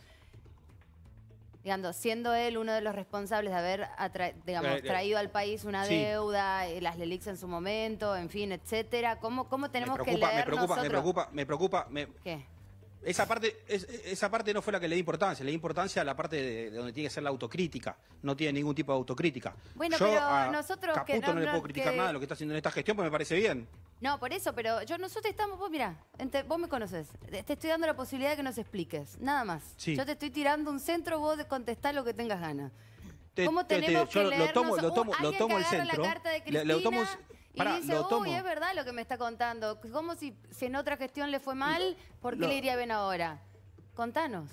Digamos, siendo él uno de los responsables de haber eh, eh, traído al país una deuda, las Lelix en su momento, en fin, etcétera, ¿cómo, cómo tenemos que leer me preocupa, Me preocupa, me preocupa, me... Esa parte, esa parte no fue la que le di importancia, le di importancia a la parte de, donde tiene que ser la autocrítica. No tiene ningún tipo de autocrítica. Bueno, yo pero a nosotros Caputo no, le puedo criticar nada de lo que está haciendo en esta gestión, pues me parece bien. No, por eso, pero yo nosotros estamos, vos mirá, vos me conoces, te estoy dando la posibilidad de que nos expliques, nada más. Yo te estoy tirando un centro, vos de contestar lo que tengas ganas. ¿Cómo te, tenemos lo tomo, lo tomo, lo tomo el centro. le, y dice, uy, es verdad lo que me está contando. Como si, si en otra gestión le fue mal, por qué le iría bien ahora? Contanos.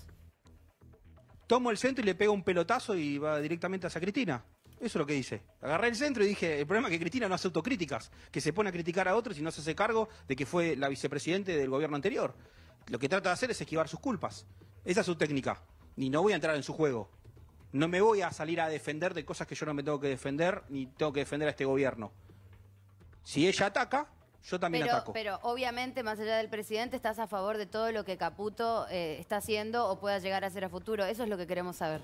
Tomo el centro y le pego un pelotazo y va directamente hacia Cristina. Eso es lo que dice. Agarré el centro y dije, el problema es que Cristina no hace autocríticas, que se pone a criticar a otros y no se hace cargo de que fue la vicepresidente del gobierno anterior. Lo que trata de hacer es esquivar sus culpas. Esa es su técnica. Y no voy a entrar en su juego. No me voy a salir a defender de cosas que yo no me tengo que defender, ni tengo que defender a este gobierno. Si ella ataca, yo también ataco. Pero obviamente, más allá del presidente, estás a favor de todo lo que Caputo eh, está haciendo o pueda llegar a hacer a futuro. Eso es lo que queremos saber.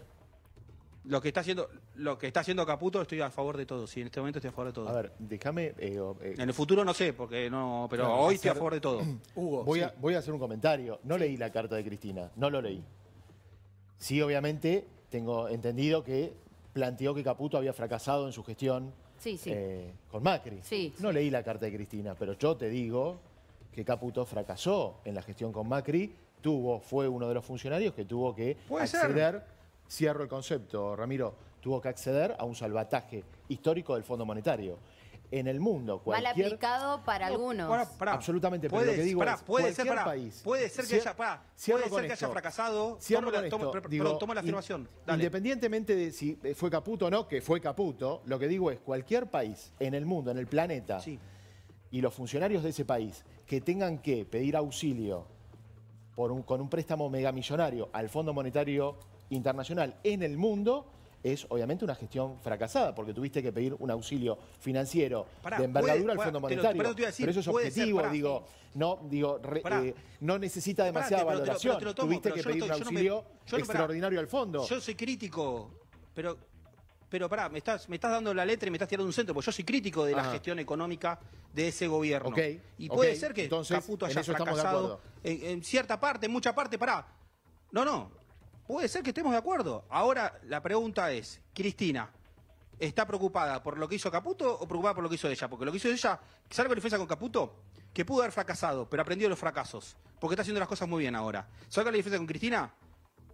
Lo que está haciendo, lo que está haciendo Caputo, estoy a favor de todo. Sí, en este momento estoy a favor de todo. A ver, déjame. Eh, eh, en el futuro no sé, porque no, pero hoy estoy a favor de todo. Hugo, voy, a, hacer un comentario. No leí la carta de Cristina, no lo leí. Sí, obviamente, tengo entendido que planteó que Caputo había fracasado en su gestión eh, con Macri. no leí la carta de Cristina, pero yo te digo que Caputo fracasó en la gestión con Macri, tuvo, fue uno de los funcionarios que tuvo que acceder, cierro el concepto, Ramiro, tuvo que acceder a un salvataje histórico del Fondo Monetario en el mundo. Mal aplicado para algunos. Absolutamente, pero lo que digo es, puede ser, que haya, fracasado. pero la, la afirmación. Independientemente de si eh, fue Caputo o no, que fue Caputo, lo que digo es cualquier país en el mundo, en el planeta, y los funcionarios de ese país que tengan que pedir auxilio con un préstamo megamillonario al Fondo Monetario Internacional en el mundo es obviamente una gestión fracasada, porque tuviste que pedir un auxilio financiero de envergadura al Fondo Monetario. pero eso es objetivo, digo, no, digo, eh, no necesita demasiada valoración. tuviste que pedir un auxilio extraordinario al fondo. Yo soy crítico, pero pero pará, me estás, me estás dando la letra y me estás tirando un centro, porque yo soy crítico de la ah. gestión económica de ese gobierno. y puede ser que entonces, Caputo fracasado en, en, cierta parte, en mucha parte, pará. No, no, Puede ser que estemos de acuerdo. Ahora la pregunta es, Cristina, ¿está preocupada por lo que hizo Caputo o preocupada por lo que hizo ella? Porque lo que hizo ella, ¿sabe la diferencia con Caputo? Que pudo haber fracasado, pero aprendió los fracasos, porque está haciendo las cosas muy bien ahora. ¿Sabe la diferencia con Cristina?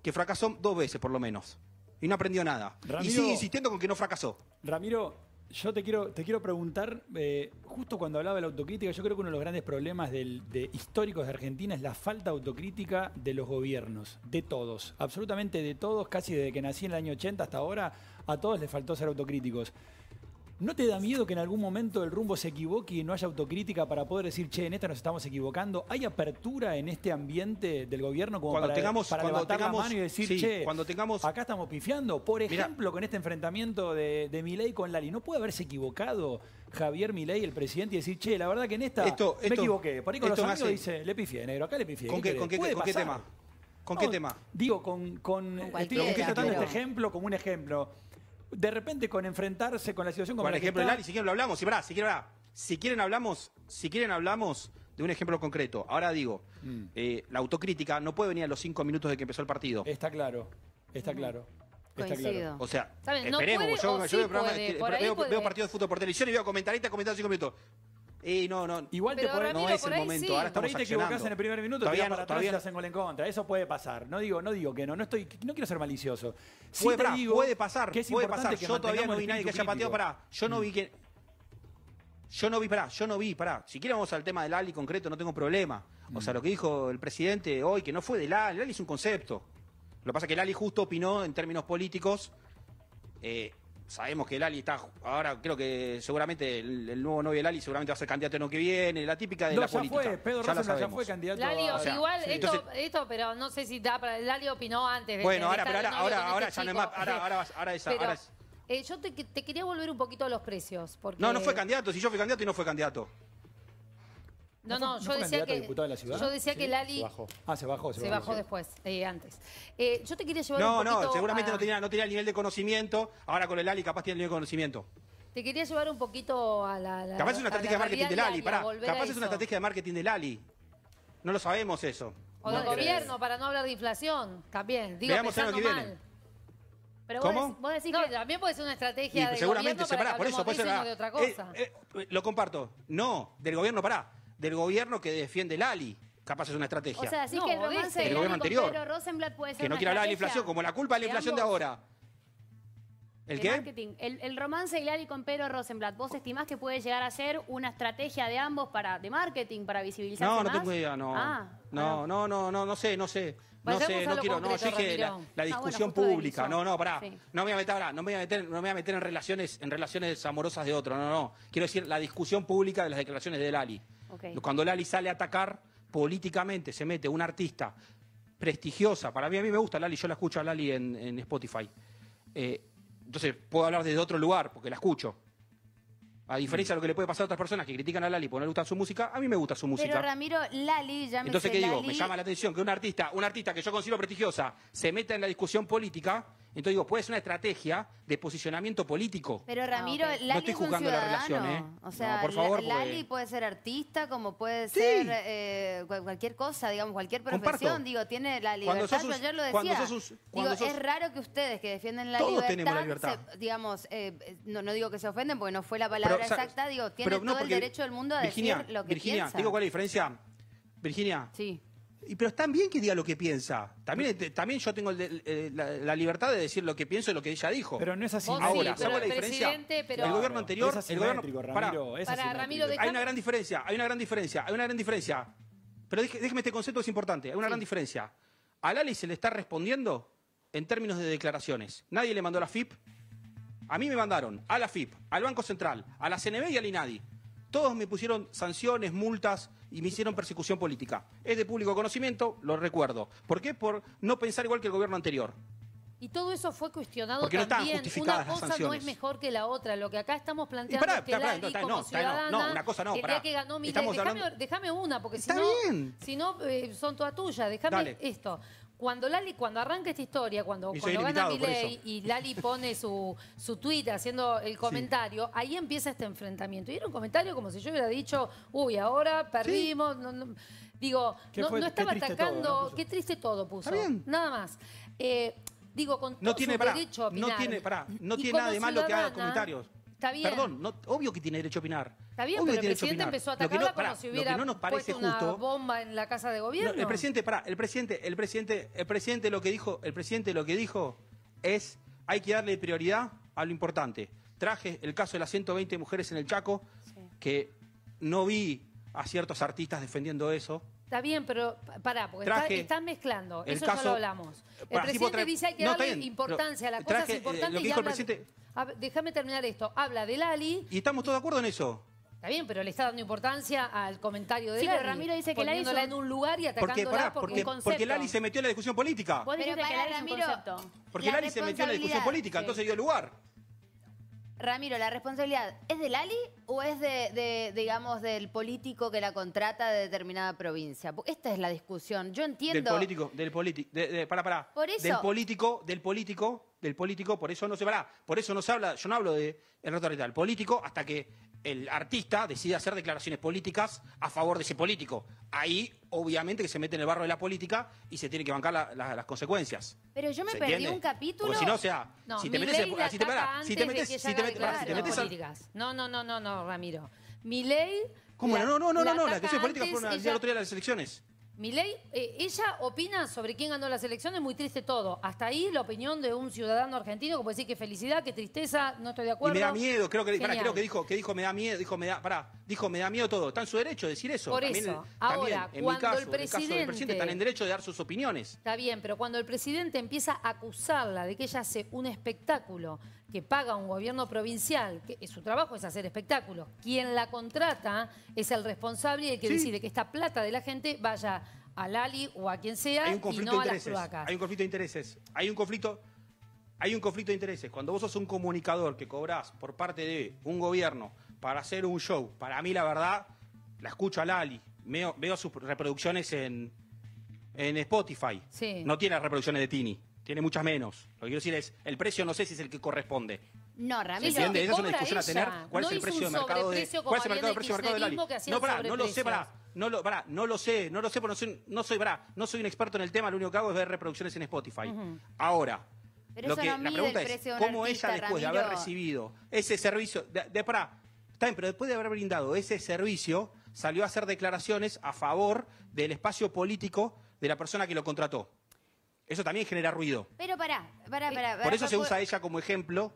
Que fracasó dos veces por lo menos. Y no aprendió nada. y sigue insistiendo con que no fracasó. Ramiro, yo te quiero, te quiero preguntar, eh, justo cuando hablaba de la autocrítica, yo creo que uno de los grandes problemas de históricos de Argentina es la falta autocrítica de los gobiernos, de todos, absolutamente de todos, casi desde que nací en el año 80 hasta ahora, a todos les faltó ser autocríticos. ¿No te da miedo que en algún momento el rumbo se equivoque y no haya autocrítica para poder decir, che, en esta nos estamos equivocando? ¿Hay apertura en este ambiente del gobierno como cuando para, tengamos, cuando tengamos, la mano y decir, che, acá estamos pifiando? Por ejemplo, con este enfrentamiento de, de Milei con Lali, ¿no puede haberse equivocado Javier Milei, el presidente, y decir, che, la verdad que en esta me equivoqué? Por ahí con los dice, le pifié, negro, acá le pifié. ¿Con qué, ¿con qué, tema? ¿Con qué tema? Digo, con, estoy este ejemplo como un ejemplo de repente con enfrentarse con la situación como Por ejemplo, de si quieren lo hablamos, si, si, quieren, hablamos, si quieren hablamos de un ejemplo concreto. Ahora digo, mm. eh, la autocrítica no puede venir a los cinco minutos de que empezó el partido. Está claro, está mm. claro. Está claro. O sea, esperemos. yo, este, veo, partidos de fútbol por televisión y veo comentaristas comentando cinco minutos. Y no, no. Igual te podés, Ramiro, no es el momento. sí. Ahora Por estamos ahí te equivocás en el primer minuto, Todavía te no, para atrás y te hacen gol en contra. Eso puede pasar. No digo, no digo que no, no estoy, no quiero ser malicioso. Sí puede, digo puede pasar, que puede pasar. que Yo todavía no vi nadie que haya pateado. para Pará, yo no mm. vi que. Yo no vi, pará, yo no vi, pará. Si quieramos vamos al tema del Ali concreto, no tengo problema. O sea, mm. lo que dijo el presidente hoy, que no fue del Ali, el Ali es un concepto. Lo que pasa es que el Ali justo opinó en términos políticos eh, Sabemos que Lali está ahora, creo que seguramente el, nuevo novio de Lali seguramente va a ser candidato en lo que viene, la típica de no, la ya política. Fue, Pedro ya, ya fue candidato. Lali, igual esto, esto, pero no sé si da para, Lali opinó antes de Bueno, ahora, pero ahora, ahora, ahora este ya no es más, ahora, ahora, esa, es... Eh, yo te, te, quería volver un poquito a los precios. Porque... No, no fue candidato, si yo fui candidato y no fue candidato. No, no, yo, decía que, yo decía que Lali... Se bajó. Ah, se bajó. Se, bajó, después, eh, antes. Eh, yo te quería llevar un poquito... No, no, seguramente no, tenía, no tenía el nivel de conocimiento. Ahora con el Lali capaz tiene el nivel de conocimiento. Te quería llevar un poquito a la... capaz es una estrategia de marketing del Lali, pará. Capaz es una estrategia de marketing del Lali. No lo sabemos eso. O del gobierno, para no hablar de inflación, también. Digo, Veamos año que Viene. Pero ¿Cómo? Vos, decís que también puede ser una estrategia del gobierno para, para que por eso, puede ser, de otra cosa. Eh, lo comparto. No, del gobierno, pará del gobierno que defiende el ALI, Capaz es una estrategia. O sea, así que el gobierno anterior. Rosenblatt puede ser que no quiere hablar de la inflación, como la culpa de la inflación de, ahora. ¿El qué? El, romance de ALI con Pedro Rosenblatt, ¿vos estimás que puede llegar a ser una estrategia de ambos para de marketing, para visibilizar? No, no tengo idea, no. no, no, no, no, no sé, no sé no sé, no quiero, no, yo dije la, ah, discusión pública, no, no, pará, no me voy a meter, no me voy a meter, no me voy a meter en relaciones, en relaciones amorosas de otro, no, no, quiero decir la discusión pública de las declaraciones de Lali. Cuando Lali sale a atacar políticamente, se mete un artista prestigiosa, para mí a mí me gusta Lali, yo la escucho a Lali en, Spotify. Eh, entonces puedo hablar desde otro lugar porque la escucho. A diferencia de lo que le puede pasar a otras personas que critican a Lali porque no le gusta su música, a mí me gusta su música. Pero Ramiro, Lali, ya me Entonces, ¿qué digo? Me llama la atención que un artista, un artista que yo considero prestigiosa, se meta en la discusión política entonces digo, puede ser una estrategia de posicionamiento político. Pero Ramiro, ah, Lali no estoy jugando la relación, ¿eh? O sea, por favor, Lali puede ser artista, como puede ser eh, cualquier cosa, digamos, cualquier profesión. Digo, tiene la libertad. Yo ayer lo decía. Cuando digo, es raro que ustedes que defienden la Todos libertad. Tenemos la libertad. digamos, eh, no, no, digo que se ofenden porque no fue la palabra exacta. Digo, tiene todo el derecho del mundo a decir lo que Virginia, digo cuál es la diferencia. Virginia. Sí. Y, pero está bien que diga lo que piensa. También, yo tengo la, libertad de decir lo que pienso y lo que ella dijo. Pero no es así. Ahora, la diferencia? El gobierno anterior... gobierno... para, Ramiro hay una gran diferencia, hay una gran diferencia, hay una gran diferencia. Pero déjeme, este concepto, es importante. Hay una gran diferencia. A Ali se le está respondiendo en términos de declaraciones. Nadie le mandó la FIP. A mí me mandaron a la FIP, al Banco Central, a la CNB y al INADI. Todos me pusieron sanciones, multas y me hicieron persecución política. Es de público conocimiento, lo recuerdo. ¿Por qué? Por no pensar igual que el gobierno anterior. Y todo eso fue cuestionado Porque no también. una cosa no es mejor que la otra. Lo que acá estamos planteando es que no, no, una cosa no, para. que Déjame una, porque si no, si no eh, son todas tuyas. Déjame esto. Cuando Lali, cuando arranca esta historia, cuando, gana y Lali pone su, su tweet haciendo el comentario, ahí empieza este enfrentamiento. Y era un comentario como si yo hubiera dicho, uy, ahora perdimos. Digo, no, estaba atacando. qué triste todo puso. Nada más. Eh, digo, con todo no tiene, derecho a opinar. No tiene, no tiene nada de malo que haga comentarios. Está bien. Perdón, obvio que tiene derecho a opinar. Está bien, pero el presidente empezó a atacarla como si hubiera una bomba en la casa de gobierno. el presidente, pará, el presidente, el presidente, el presidente lo que dijo, el presidente lo que dijo es hay que darle prioridad a lo importante. Traje el caso de las 120 mujeres en el Chaco, que no vi a ciertos artistas defendiendo eso. Está bien, pero pará, porque están mezclando. Eso caso, ya lo hablamos. El presidente dice hay que darle importancia, a las cosas eh, importantes que dijo y habla, el presidente... Déjame terminar esto. Habla de lali Y estamos todos de acuerdo en eso. Está bien, pero le está dando importancia al comentario de sí, Ramiro dice que Lali en un lugar y atacándola porque, porque, porque, Lali se metió en la discusión política. porque Lali se metió en la discusión política, entonces dio lugar. Ramiro, ¿la responsabilidad es de Lali o es de, digamos, del político que la contrata de determinada provincia? esta es la discusión. Yo entiendo... Del político, del político, para, para. Del político, del político, del político, por eso no se, para, por eso no se habla, yo no hablo de Ernesto el político, hasta que el artista decide hacer declaraciones políticas a favor de ese político. Ahí, obviamente, que se mete en el barro de la política y se tiene que bancar las consecuencias. Pero yo me perdí un capítulo. Porque si no, o sea, si, te metes, si, te, si te metes, si te metes, si te metes, políticas. No, no, no, no, no, Ramiro. Mi ley. ¿Cómo? no, no, no, no, no, las declaraciones políticas fueron una, el otro día de las elecciones. Mi ley, eh, ella opina sobre quién ganó las elecciones, muy triste todo. Hasta ahí la opinión de un ciudadano argentino que puede decir que felicidad, que tristeza, no estoy de acuerdo. Y me da miedo, creo que, dijo, me da miedo, dijo me da, dijo me da miedo todo. Está en su derecho decir eso. Por eso. Ahora, cuando el presidente, en el presidente están en derecho de dar sus opiniones. Está bien, pero cuando el presidente empieza a acusarla de que ella hace un espectáculo que paga un gobierno provincial, que su trabajo es hacer espectáculos. Quien la contrata es el responsable y el que decide que esta plata de la gente vaya a Lali o a quien sea Hay un conflicto y no de intereses. a Hay un conflicto de intereses. Hay un conflicto, de intereses. Cuando vos sos un comunicador que cobrás por parte de un gobierno para hacer un show, para mí la verdad, la escucho a Lali, veo, sus reproducciones en, en Spotify. No tiene reproducciones de Tini tiene muchas menos. Lo que quiero decir es, el precio no sé si es el que corresponde. No, Ramiro. ¿Se Esa es una discusión a tener. ¿Cuál es el precio de mercado de ¿Cuál es el mercado de mercado No, pará, no lo sé, pará. No lo, no lo sé, no lo sé porque no soy, no no soy un experto en el tema, lo único que hago es ver reproducciones en Spotify. Ahora, lo que, la pregunta es, ¿cómo ella después de haber recibido ese servicio, de, para pará, Está bien, pero después de haber brindado ese servicio, salió a hacer declaraciones a favor del espacio político de la persona que lo contrató. Eso también genera ruido. Pero pará, pará, pará. Por eso se usa ella como ejemplo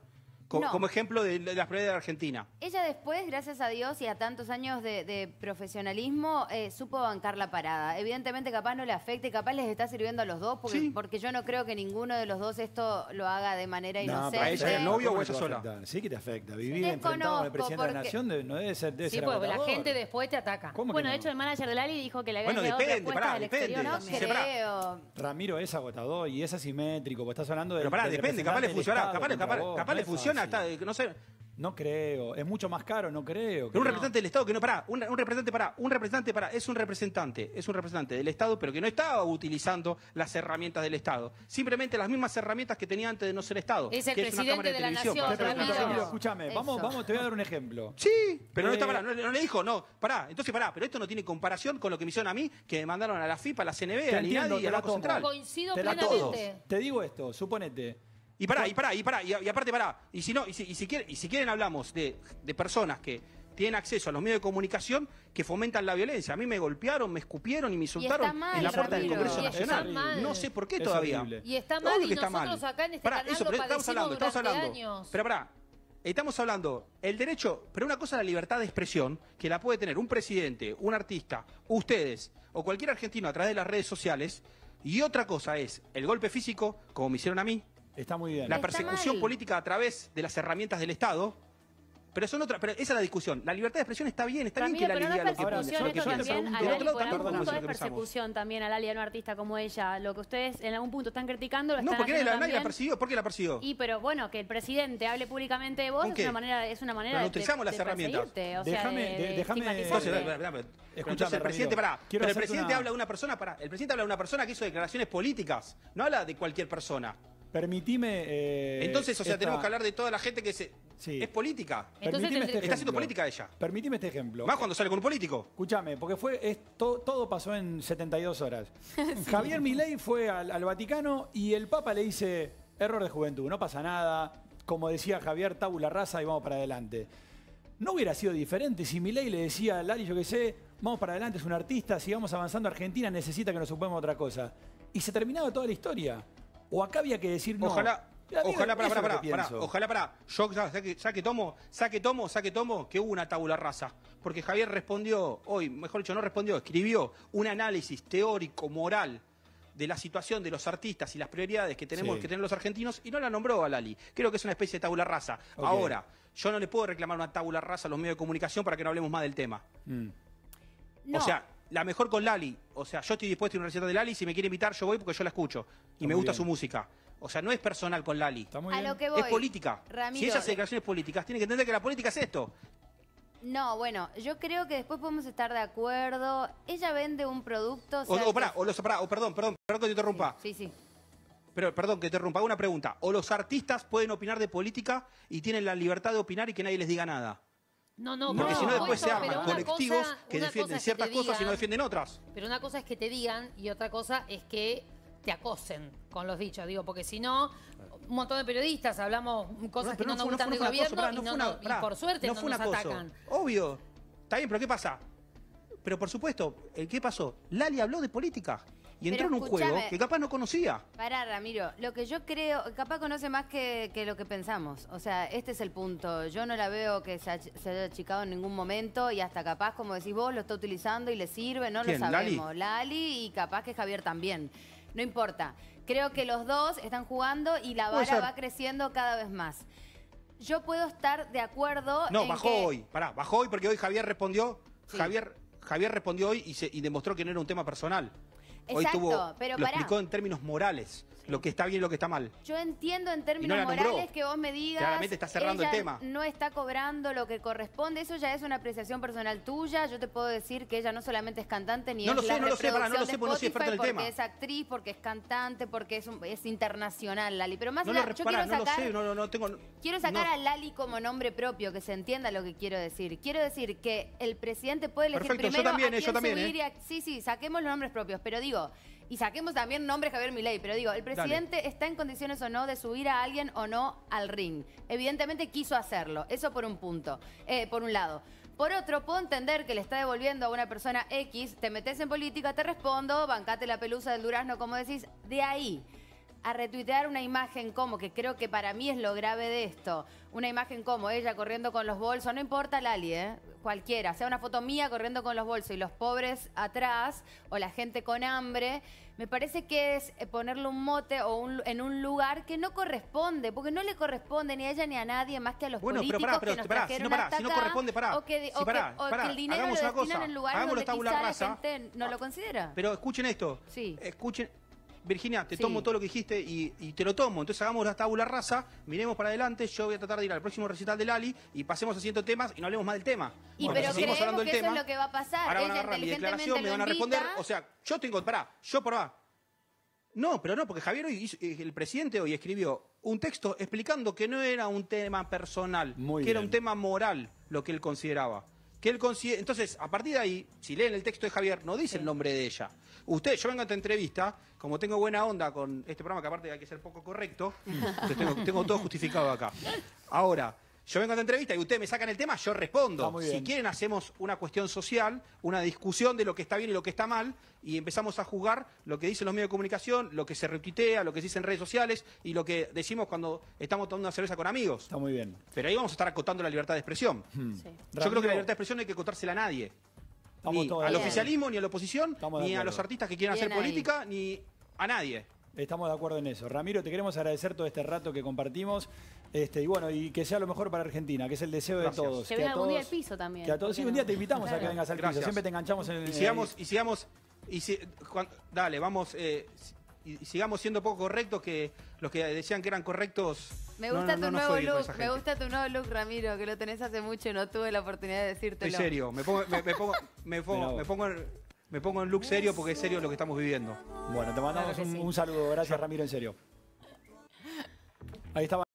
como, ejemplo de las pruebas de Argentina. Ella después, gracias a Dios y a tantos años de, profesionalismo, eh, supo bancar la parada. Evidentemente capaz no le afecte, capaz les está sirviendo a los dos, porque, porque yo no creo que ninguno de los dos esto lo haga de manera no, inocente. Para ella, ¿El novio o ella sola? Sí que te afecta. Vivir enfrentado con el presidente de la Nación no debe ser eso. Sí, porque la gente después te ataca. bueno, de hecho, el manager de Lali dijo que la bueno, depende, pará, depende. Exterior, no Ramiro es agotador y es asimétrico, porque estás hablando de... Pero pará, depende, capaz le funciona, capaz le funciona no creo, es mucho más caro, no creo. Pero un representante del Estado que no, pará, un, representante, para un representante, para es un representante, es un representante del Estado, pero que no estaba utilizando las herramientas del Estado. Simplemente las mismas herramientas que tenía antes de no ser Estado. Es el que presidente de, de, la Nación. escúchame, vamos, vamos, te voy a dar un ejemplo. Sí, pero no eh, está, no, le dijo, no, pará, entonces pará, pero esto no tiene comparación con lo que me hicieron a mí, que me mandaron a la FIPA, a la CNB, a la y al Banco Central. Coincido te Te digo esto, suponete y pará, y pará, y pará, y, aparte pará. Y si no, y si, quieren, y si quieren hablamos de, personas que tienen acceso a los medios de comunicación que fomentan la violencia. A mí me golpearon, me escupieron y me insultaron en la puerta del Congreso Nacional. No sé por qué todavía. Y está mal y está mal. acá en este eso, estamos hablando, Pero pará, estamos hablando el derecho, pero una cosa es la libertad de expresión que la puede tener un presidente, un artista, ustedes o cualquier argentino a través de las redes sociales. Y otra cosa es el golpe físico, como me hicieron a mí, Está muy bien. La persecución política a través de las herramientas del Estado, pero otra, esa es la discusión. La libertad de expresión está bien, está bien que la no persecución, lo que, persecución también a Lali, de un artista como ella. Lo que ustedes en algún punto están criticando, No, porque nadie la, persiguió, ¿por qué la persiguió? Y pero bueno, que el presidente hable públicamente de vos es una manera es una manera de utilizamos las herramientas. déjame, el presidente el presidente habla de una persona, para el presidente habla de una persona que hizo declaraciones políticas, no habla de cualquier persona. Permitime. Eh, Entonces, o sea, tenemos que hablar de toda la gente que se. Sí. Es política. Entonces, este está haciendo política ella. Permitime este ejemplo. Más cuando sale con un político. Escúchame, porque fue todo pasó en 72 horas. Javier Milei fue al, Vaticano y el Papa le dice: error de juventud, no pasa nada. Como decía Javier, tabula rasa y vamos para adelante. No hubiera sido diferente si Milei le decía a Lari, yo qué sé, vamos para adelante, es un artista, si vamos avanzando, Argentina necesita que nos supongamos otra cosa. Y se terminaba toda la historia. O acá había que decir no. Ojalá. Ojalá, para, para, para, ojalá, para. Yo, saque, saque tomo, saque tomo, saque tomo, que hubo una tabula rasa. Porque Javier respondió, hoy, mejor dicho, no respondió, escribió un análisis teórico, moral, de la situación de los artistas y las prioridades que tenemos que tener los argentinos y no la nombró a Lali. Creo que es una especie de tabula rasa. Ahora, yo no le puedo reclamar una tabula rasa a los medios de comunicación para que no hablemos más del tema. Mm. O sea, la mejor con Lali. O sea, yo estoy dispuesto a ir una receta de Lali. Si me quiere invitar, yo voy porque yo la escucho. Y me gusta su música. O sea, no es personal con Lali. Es política. si ella hace eh. declaraciones políticas, tiene que entender que la política es esto. No, bueno, yo creo que después podemos estar de acuerdo. Ella vende un producto. O, o, pará, o perdón, perdón, perdón que te interrumpa. Sí, sí. Pero, perdón que te interrumpa, una pregunta. ¿O los artistas pueden opinar de política y tienen la libertad de opinar y que nadie les diga nada? No, no, Porque si no, después se arman colectivos que defienden ciertas cosas y no defienden otras. Pero una cosa es que te digan y otra cosa es que te acosen con los dichos, digo, porque si no, un montón de periodistas hablamos cosas que no, nos gustan del gobierno y, por suerte no, nos atacan. Obvio. Está bien, pero ¿qué pasa? Pero por supuesto, eh, ¿qué pasó? Lali habló de política y entró en un juego que capaz no conocía. Pará, Ramiro, lo que yo creo, capaz conoce más que, lo que pensamos. O sea, este es el punto. Yo no la veo que se, haya achicado en ningún momento y hasta capaz, como decís vos, lo está utilizando y le sirve, no lo sabemos. Lali. y capaz que Javier también. No importa. Creo que los dos están jugando y la vara va creciendo cada vez más. Yo puedo estar de acuerdo. No, bajó hoy. Pará, bajó hoy porque hoy Javier respondió. Javier, Javier respondió hoy y demostró que no era un tema personal. Exacto, Hoy pero lo en términos morales, lo que está bien y lo que está mal. Yo entiendo en términos morales que vos me digas... Claramente está cerrando no está cobrando lo que corresponde, eso ya es una apreciación personal tuya. Yo te puedo decir que ella no solamente es cantante, ni no es lo sé, la no lo sé, no sé, porque es actriz, porque es cantante, porque es, es internacional, Lali. Pero más no yo quiero sacar... Quiero sacar a Lali como nombre propio, que se entienda lo que quiero decir. Quiero decir que el presidente puede elegir Perfecto, yo también, yo también, subir ¿eh? Sí, sí, saquemos los nombres propios, pero digo y saquemos también nombre Javier Milei, pero digo, el presidente está en condiciones o no de subir a alguien o no al ring. Evidentemente quiso hacerlo, eso por un punto, eh, por un lado. Por otro, puedo entender que le está devolviendo a una persona X, te metes en política, te respondo, bancate la pelusa del durazno, como decís, de ahí a retuitear una imagen como, que creo que para mí es lo grave de esto, una imagen como ella corriendo con los bolsos, no importa Lali, ¿eh? cualquiera, sea una foto mía corriendo con los bolsos y los pobres atrás o la gente con hambre, me parece que es eh, ponerle un mote o un, en un lugar que no corresponde, porque no le corresponde ni a ella ni a nadie más que a los bueno, políticos pero pará, si no, corresponde, pará. O que, el dinero lo destinan en lugar donde quizá la gente no lo considera. Pero escuchen esto. Sí. Escuchen, Virginia, te tomo todo lo que dijiste y, te lo tomo. Entonces hagamos la tabula rasa, miremos para adelante. Yo voy a tratar de ir al próximo recital del Ali y pasemos a cientos temas y no hablemos más del tema. Y pero creemos que eso es lo que va a pasar. Ahora a mi declaración, me van a responder. O sea, yo tengo, pará, yo por No, pero no, porque Javier hoy, eh, el presidente hoy escribió un texto explicando que no era un tema personal, que era un tema moral lo que él consideraba. Entonces, a partir de ahí, si leen el texto de Javier, no dice el nombre de ella. Usted, yo vengo a esta entrevista, como tengo buena onda con este programa, que aparte hay que ser poco correcto, tengo, tengo todo justificado acá. Ahora, yo vengo a entrevista y ustedes me sacan el tema, yo respondo. Ah, si quieren hacemos una cuestión social, una discusión de lo que está bien y lo que está mal, y empezamos a juzgar lo que dicen los medios de comunicación, lo que se retuitea, lo que se dice en redes sociales y lo que decimos cuando estamos tomando una cerveza con amigos. Está muy bien. Pero ahí vamos a estar acotando la libertad de expresión. Hmm. Yo creo que la libertad de expresión no hay que acotársela a nadie. Ni al oficialismo, ni a la oposición, ni a los artistas que quieren hacer política, ni a nadie. Estamos de acuerdo en eso. Ramiro, te queremos agradecer todo este rato que compartimos. Este, y bueno, y que sea lo mejor para Argentina, que es el deseo de todos. Que, que algún día al piso también. a todos, un día te invitamos a que vengas al piso. Siempre te enganchamos en el. Y sigamos, y sigamos, dale, vamos, eh, y sigamos siendo poco correctos que los que decían que eran correctos. Me gusta tu nuevo look, me gusta tu nuevo look, Ramiro, que lo tenés hace mucho y no tuve la oportunidad de decírtelo. En serio, me pongo, me pongo, me pongo me pongo en look serio porque es serio lo que estamos viviendo. Bueno, te mandamos un, un saludo. Gracias, Ramiro, en serio. Ahí estaba.